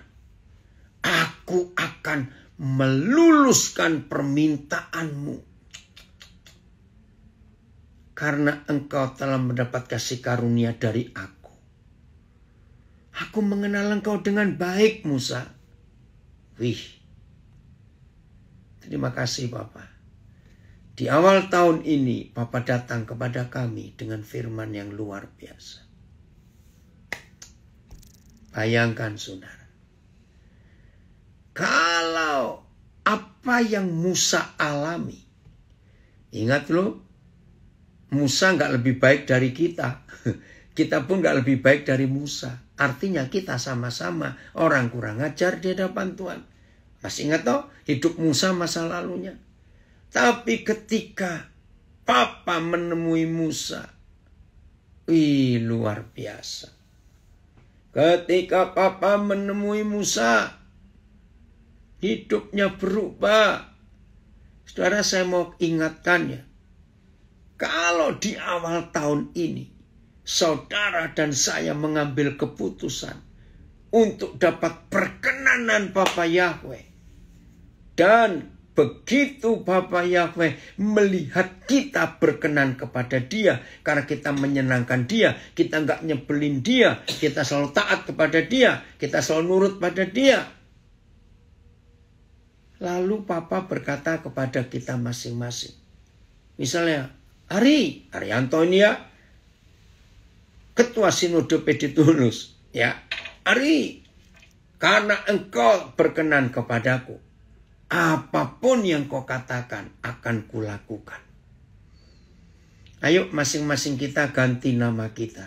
Aku akan meluluskan permintaanmu. Karena engkau telah mendapat kasih karunia dari aku. Aku mengenal engkau dengan baik Musa. Wih. Terima kasih Bapak. Di awal tahun ini, Papa datang kepada kami dengan firman yang luar biasa. Bayangkan, saudara, kalau apa yang Musa alami, ingat loh, Musa nggak lebih baik dari kita. Kita pun nggak lebih baik dari Musa. Artinya kita sama-sama orang kurang ajar di hadapan Tuhan. Masih ingat toh hidup Musa masa lalunya? Tapi ketika Papa menemui Musa, wih luar biasa. Ketika Papa menemui Musa, hidupnya berubah. Saudara saya mau ingatkan ya, kalau di awal tahun ini saudara dan saya mengambil keputusan untuk dapat perkenanan Papa Yahweh dan Begitu Bapak Yahweh melihat kita berkenan kepada dia. Karena kita menyenangkan dia. Kita nggak nyebelin dia. Kita selalu taat kepada dia. Kita selalu nurut pada dia. Lalu Papa berkata kepada kita masing-masing. Misalnya, Ari, Ari Antonia, ya, Ketua Sinode PD Tulus, ya, Ari, karena engkau berkenan kepadaku, Apapun yang kau katakan akan kulakukan. Ayo masing-masing kita ganti nama kita.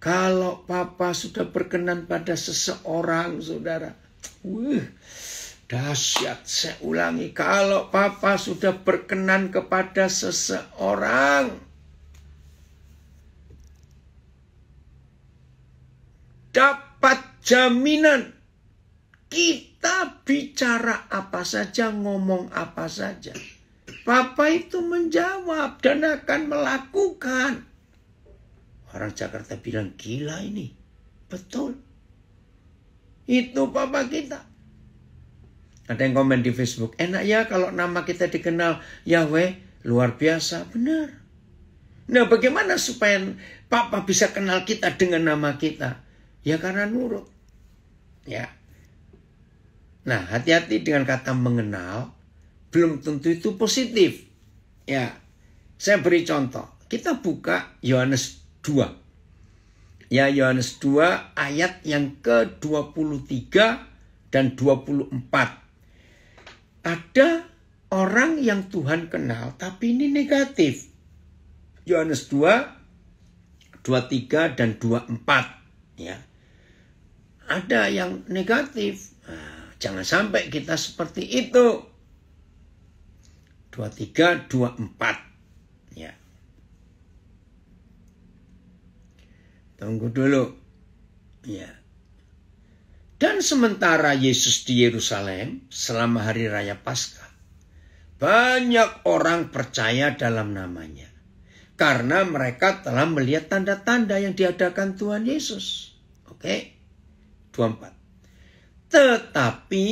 Kalau papa sudah berkenan pada seseorang, saudara. Wih, dahsyat. Saya ulangi. Kalau papa sudah berkenan kepada seseorang. Dapat jaminan kita bicara apa saja, ngomong apa saja. Papa itu menjawab dan akan melakukan. Orang Jakarta bilang gila ini. Betul. Itu papa kita. Ada yang komen di Facebook, enak ya kalau nama kita dikenal Yahweh, luar biasa, benar. Nah bagaimana supaya papa bisa kenal kita dengan nama kita? Ya karena nurut. Ya, Nah, hati-hati dengan kata mengenal, belum tentu itu positif. Ya, saya beri contoh. Kita buka Yohanes 2. Ya, Yohanes 2 ayat yang ke-23 dan 24. Ada orang yang Tuhan kenal tapi ini negatif. Yohanes 2 23 dan 24 ya. Ada yang negatif. Nah, Jangan sampai kita seperti itu. 23, 24. Ya. Tunggu dulu. Ya. Dan sementara Yesus di Yerusalem selama hari raya Paskah, banyak orang percaya dalam namanya karena mereka telah melihat tanda-tanda yang diadakan Tuhan Yesus. Oke. Okay? 24. Tetapi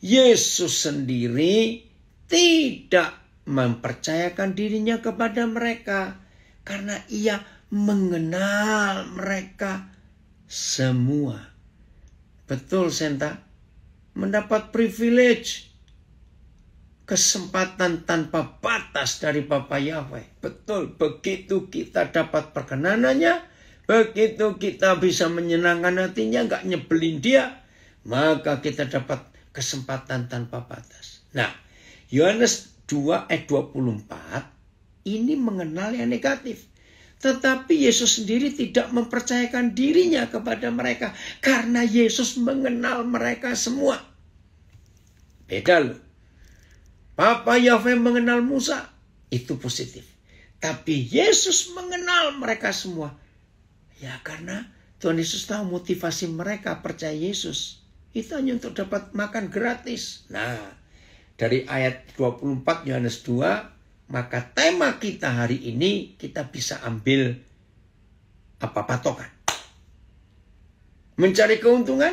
Yesus sendiri tidak mempercayakan dirinya kepada mereka karena ia mengenal mereka semua. Betul Senta, mendapat privilege kesempatan tanpa batas dari Bapa Yahweh. Betul, begitu kita dapat perkenanannya, begitu kita bisa menyenangkan hatinya, nggak nyebelin dia, maka kita dapat kesempatan tanpa batas. Nah, Yohanes 2 ayat 24 ini mengenal yang negatif. Tetapi Yesus sendiri tidak mempercayakan dirinya kepada mereka karena Yesus mengenal mereka semua. Beda loh. Papa Yahweh mengenal Musa, itu positif. Tapi Yesus mengenal mereka semua. Ya karena Tuhan Yesus tahu motivasi mereka percaya Yesus. Itu hanya untuk dapat makan gratis. Nah, dari ayat 24 Yohanes 2, maka tema kita hari ini kita bisa ambil apa patokan. Mencari keuntungan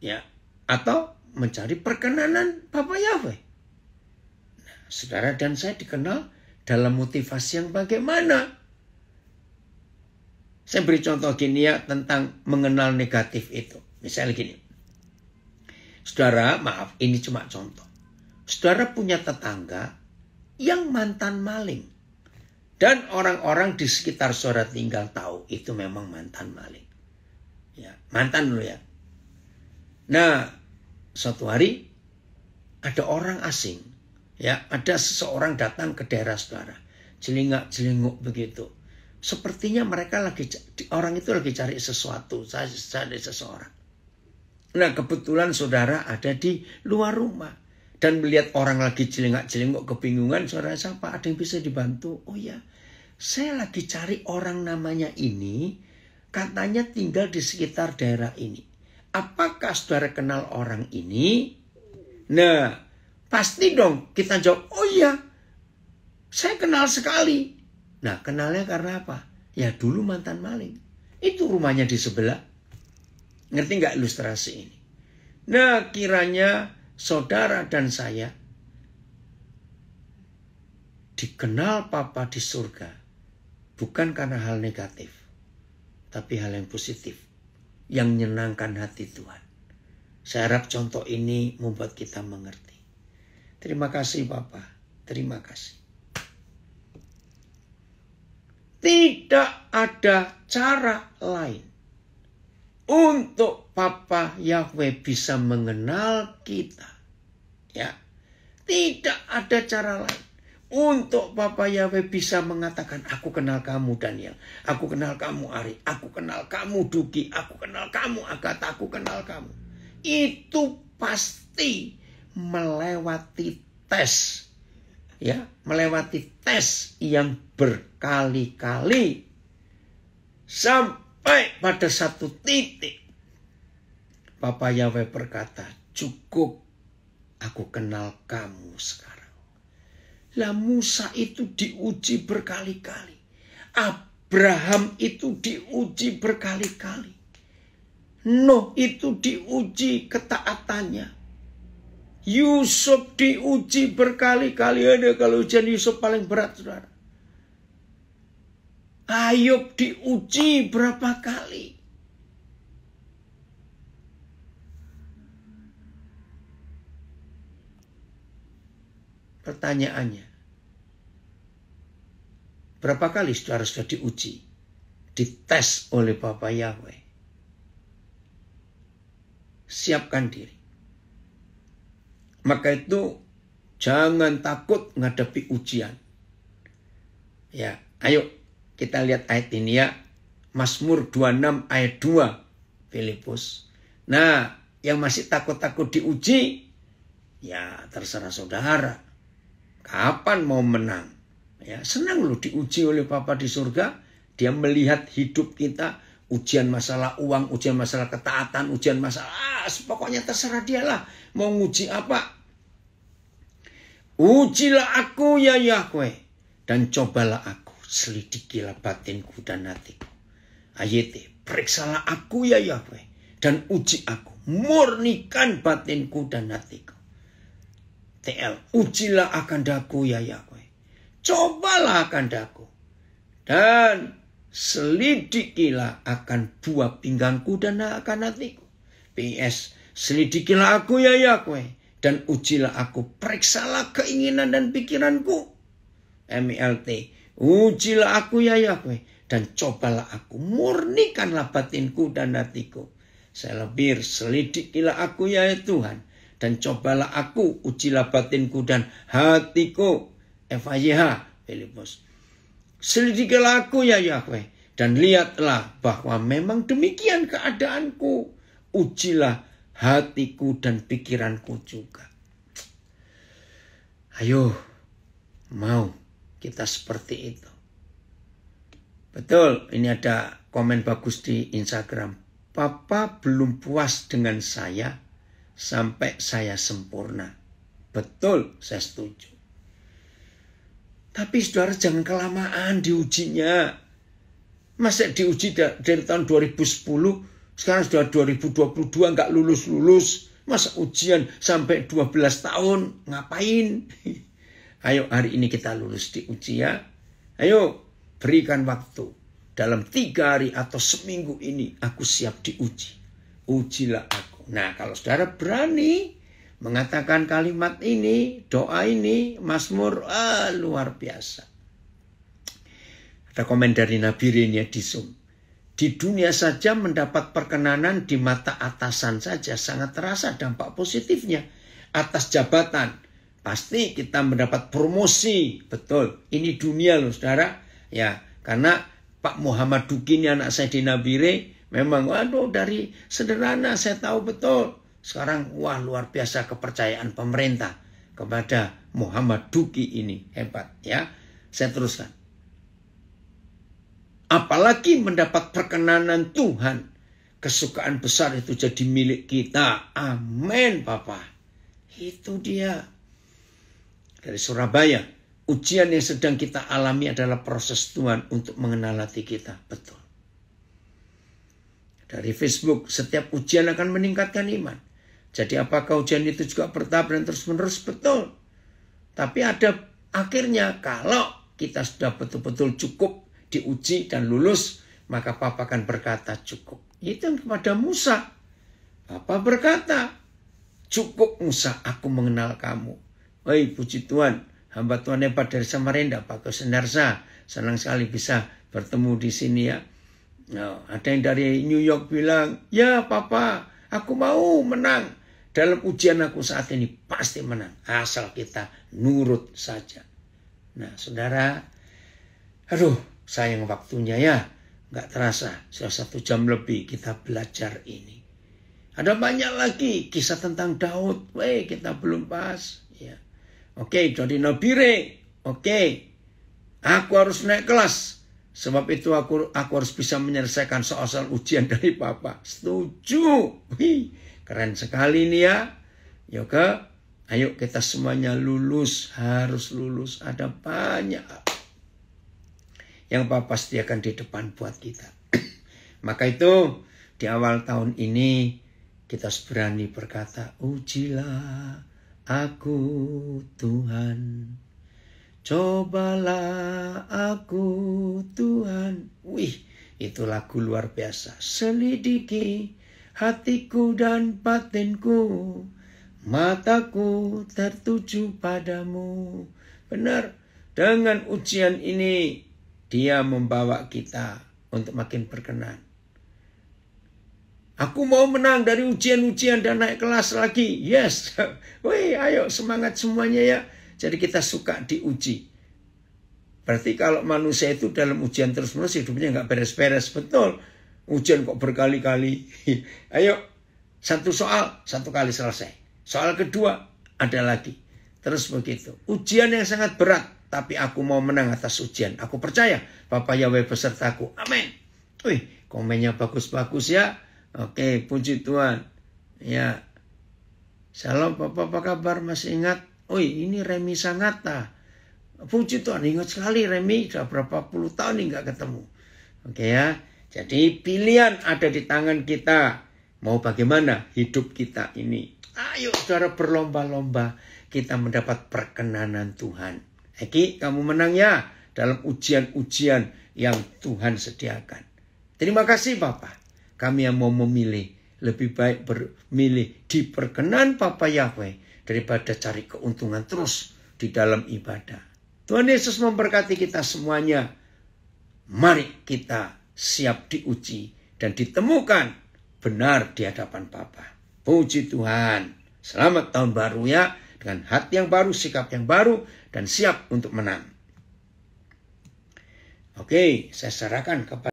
ya atau mencari perkenanan Bapak Yahweh. Nah, saudara dan saya dikenal dalam motivasi yang bagaimana? Saya beri contoh gini ya tentang mengenal negatif itu. Misalnya gini. Saudara, maaf, ini cuma contoh. Saudara punya tetangga yang mantan maling. Dan orang-orang di sekitar saudara tinggal tahu itu memang mantan maling. Ya, mantan dulu ya. Nah, suatu hari ada orang asing. Ya, ada seseorang datang ke daerah saudara. Jelingak-jelinguk begitu. Sepertinya mereka lagi orang itu lagi cari sesuatu, cari seseorang. Nah kebetulan saudara ada di luar rumah. Dan melihat orang lagi celengak-celengok kebingungan, saudara siapa? Ada yang bisa dibantu? Oh ya, saya lagi cari orang namanya ini, katanya tinggal di sekitar daerah ini. Apakah saudara kenal orang ini? Nah, pasti dong kita jawab, oh ya saya kenal sekali. Nah, kenalnya karena apa? Ya dulu mantan maling. Itu rumahnya di sebelah Ngerti nggak ilustrasi ini? Nah kiranya saudara dan saya dikenal Papa di surga bukan karena hal negatif, tapi hal yang positif yang menyenangkan hati Tuhan. Saya harap contoh ini membuat kita mengerti. Terima kasih papa. terima kasih. Tidak ada cara lain untuk Papa Yahweh bisa mengenal kita. Ya. Tidak ada cara lain. Untuk Papa Yahweh bisa mengatakan, aku kenal kamu Daniel, aku kenal kamu Ari, aku kenal kamu Duki, aku kenal kamu Agatha, aku kenal kamu. Itu pasti melewati tes. Ya, melewati tes yang berkali-kali sampai sampai pada satu titik Bapak Yahweh berkata, cukup aku kenal kamu sekarang. Lah Musa itu diuji berkali-kali. Abraham itu diuji berkali-kali. Nuh itu diuji ketaatannya. Yusuf diuji berkali-kali. Ada kalau ujian Yusuf paling berat, saudara. Ayub diuji berapa kali. Pertanyaannya, berapa kali saudara sudah diuji, dites oleh Bapak Yahweh? Siapkan diri. Maka itu jangan takut menghadapi ujian. Ya, ayo kita lihat ayat ini ya. Mazmur 26 ayat 2. Filipus. Nah, yang masih takut-takut diuji, ya terserah saudara. Kapan mau menang? Ya, senang loh diuji oleh Bapa di surga. Dia melihat hidup kita, ujian masalah uang, ujian masalah ketaatan, ujian masalah, ah, pokoknya terserah dialah mau nguji apa. Ujilah aku ya Yahweh dan cobalah aku selidikilah batinku dan hatiku. Ayete, periksalah aku ya Yahweh, dan uji aku, murnikan batinku dan hatiku. TL, ujilah akan daku ya Yahweh, cobalah akan daku, dan selidikilah akan buah pinggangku dan akan hatiku. PS, selidikilah aku ya Yahweh, dan ujilah aku, periksalah keinginan dan pikiranku. MLT, Ujilah aku ya Yahweh dan cobalah aku, murnikanlah batinku dan hatiku. Saya lebih selidikilah aku ya, ya Tuhan dan cobalah aku, ujilah batinku dan hatiku. FAYH Filipus. Selidikilah aku ya Yahweh dan lihatlah bahwa memang demikian keadaanku. Ujilah hatiku dan pikiranku juga. Ayo, mau kita seperti itu. Betul, ini ada komen bagus di Instagram. Papa belum puas dengan saya sampai saya sempurna. Betul, saya setuju. Tapi saudara jangan kelamaan diujinya. Masa diuji dari tahun 2010, sekarang sudah 2022 nggak lulus-lulus. Masa ujian sampai 12 tahun, ngapain? Ayo hari ini kita lulus di ya. Ayo berikan waktu. Dalam tiga hari atau seminggu ini aku siap diuji. Ujilah aku. Nah kalau saudara berani mengatakan kalimat ini, doa ini, Mazmur ah, luar biasa. Ada komen dari Nabi Renia di Zoom. Di dunia saja mendapat perkenanan di mata atasan saja sangat terasa dampak positifnya atas jabatan, pasti kita mendapat promosi. Betul. Ini dunia loh saudara. Ya, karena Pak Muhammad Duki ini anak saya di Nabire. Memang, waduh dari sederhana saya tahu betul. Sekarang, wah luar biasa kepercayaan pemerintah kepada Muhammad Duki ini. Hebat ya. Saya teruskan. Apalagi mendapat perkenanan Tuhan. Kesukaan besar itu jadi milik kita. Amin Bapak. Itu dia dari Surabaya. Ujian yang sedang kita alami adalah proses Tuhan untuk mengenal hati kita. Betul. Dari Facebook, setiap ujian akan meningkatkan iman. Jadi apakah ujian itu juga dan terus-menerus? Betul. Tapi ada akhirnya kalau kita sudah betul-betul cukup diuji dan lulus, maka Papa akan berkata cukup. Itu kepada Musa. Papa berkata, cukup Musa, aku mengenal kamu Oi, puji Tuhan, hamba Tuhan hebat dari Samarinda, Pak Senarsa. Senang sekali bisa bertemu di sini ya. Nah, ada yang dari New York bilang, ya papa, aku mau menang. Dalam ujian aku saat ini pasti menang. Asal kita nurut saja. Nah, saudara, aduh, sayang waktunya ya. Nggak terasa, sudah satu jam lebih kita belajar ini. Ada banyak lagi kisah tentang Daud. Weh, kita belum bahas. Oke, jadi nabire. Oke. Aku harus naik kelas. Sebab itu aku aku harus bisa menyelesaikan soal-soal ujian dari Bapak. Setuju. Hi, keren sekali nih ya. Yoga, ayo kita semuanya lulus. Harus lulus. Ada banyak yang Bapak sediakan di depan buat kita. Maka itu di awal tahun ini kita berani berkata, ujilah aku Tuhan Cobalah aku Tuhan Wih itu lagu luar biasa Selidiki hatiku dan batinku Mataku tertuju padamu Benar dengan ujian ini dia membawa kita untuk makin berkenan Aku mau menang dari ujian-ujian dan naik kelas lagi. Yes. Woi, ayo semangat semuanya ya. Jadi kita suka diuji. Berarti kalau manusia itu dalam ujian terus-menerus hidupnya nggak beres-beres. Betul. Ujian kok berkali-kali. ayo. Satu soal, satu kali selesai. Soal kedua, ada lagi. Terus begitu. Ujian yang sangat berat. Tapi aku mau menang atas ujian. Aku percaya. Bapak Yahweh besertaku. Amin. Wih, komennya bagus-bagus ya. Oke, puji Tuhan. Ya. Salam Bapak, apa kabar? Masih ingat? Oi, ini Remi Sangata. Puji Tuhan, ingat sekali Remi. Sudah berapa puluh tahun ini nggak ketemu. Oke ya. Jadi pilihan ada di tangan kita. Mau bagaimana hidup kita ini. Ayo saudara berlomba-lomba kita mendapat perkenanan Tuhan. Eki, kamu menang ya dalam ujian-ujian yang Tuhan sediakan. Terima kasih Bapak. Kami yang mau memilih, lebih baik memilih perkenan Papa Yahweh daripada cari keuntungan terus di dalam ibadah. Tuhan Yesus memberkati kita semuanya. Mari kita siap diuji dan ditemukan benar di hadapan Papa. Puji Tuhan. Selamat tahun baru ya dengan hati yang baru, sikap yang baru dan siap untuk menang. Oke, saya serahkan kepada